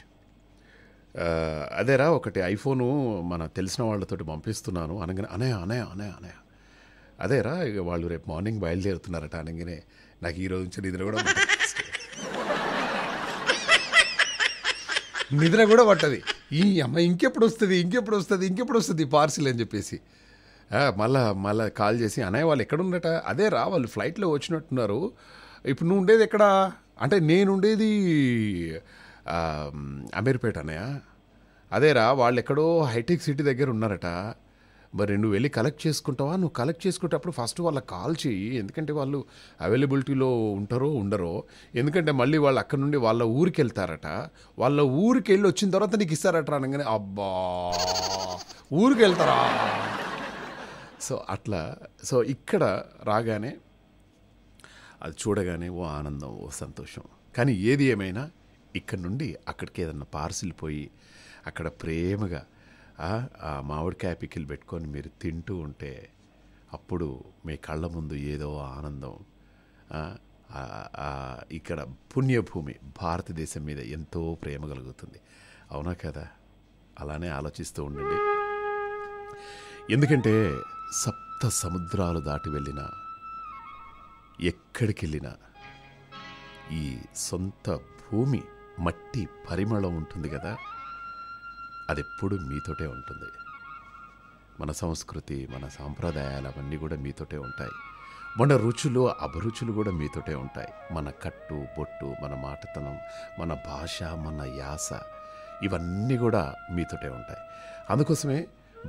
అదేరా ఒకటి ఐఫోను మన తెలిసిన వాళ్ళతోటి పంపిస్తున్నాను అనగానే అనయా అనయా అనయా అనయా అదేరా ఇక వాళ్ళు రేపు మార్నింగ్ బయలుదేరుతున్నారట అనగానే నాకు ఈరోజు నుంచి నిద్ర కూడా నిద్ర కూడా పట్టది ఈ అమ్మ ఇంకెప్పుడు వస్తుంది ఇంకెప్పుడు వస్తుంది ఇంకెప్పుడు వస్తుంది పార్సిల్ అని చెప్పేసి మళ్ళా మళ్ళా కాల్ చేసి అన్నయ్య వాళ్ళు ఎక్కడుండట అదే రా వాళ్ళు ఫ్లైట్లో వచ్చినట్టున్నారు ఇప్పుడు నువ్వు ఉండేది ఎక్కడ అంటే నేను ఉండేది అమీర్పేట అన్నయ్య అదేరా వాళ్ళు ఎక్కడో హైటెక్ సిటీ దగ్గర ఉన్నారట మరి నువ్వు వెళ్ళి కలెక్ట్ చేసుకుంటావా నువ్వు కలెక్ట్ చేసుకునేటప్పుడు ఫస్ట్ వాళ్ళకి కాల్ చేయి ఎందుకంటే వాళ్ళు అవైలబిలిటీలో ఉంటారో ఉండరో ఎందుకంటే మళ్ళీ వాళ్ళు అక్కడ నుండి వాళ్ళ ఊరికి వెళ్తారట వాళ్ళ ఊరికి వెళ్ళి వచ్చిన తర్వాత నీకు ఇస్తారట అనగానే అబ్బా ఊరికి వెళ్తారా సో అట్లా సో ఇక్కడ రాగానే అది చూడగానే ఓ ఆనందం ఓ సంతోషం కానీ ఏది ఏమైనా ఇక్కడ నుండి అక్కడికి ఏదన్నా పార్సిల్ పోయి అక్కడ ప్రేమగా ఆ మామిడికాయ పికిల్ పెట్టుకొని మీరు తింటూ ఉంటే అప్పుడు మీ కళ్ళ ముందు ఏదో ఆనందం ఇక్కడ పుణ్యభూమి భారతదేశం మీద ఎంతో ప్రేమ కలుగుతుంది అవునా కదా అలానే ఆలోచిస్తూ ఉండండి ఎందుకంటే సప్త సముద్రాలు దాటి వెళ్ళినా ఎక్కడికి ఈ సొంత భూమి మట్టి పరిమళం ఉంటుంది కదా అది ఎప్పుడు మీతోటే ఉంటుంది మన సంస్కృతి మన సాంప్రదాయాలు అవన్నీ కూడా మీతోటే ఉంటాయి మన రుచులు అభిరుచులు కూడా మీతోటే ఉంటాయి మన కట్టు బొట్టు మన మాటతనం మన భాష మన యాస ఇవన్నీ కూడా మీతోటే ఉంటాయి అందుకోసమే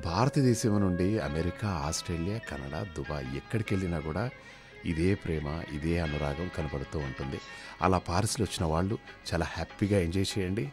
భారతదేశం నుండి అమెరికా ఆస్ట్రేలియా కెనడా దుబాయ్ ఎక్కడికి వెళ్ళినా కూడా ఇదే ప్రేమ ఇదే అనురాగం కనబడుతూ ఉంటుంది అలా పారిస్లో వచ్చిన వాళ్ళు చాలా హ్యాపీగా ఎంజాయ్ చేయండి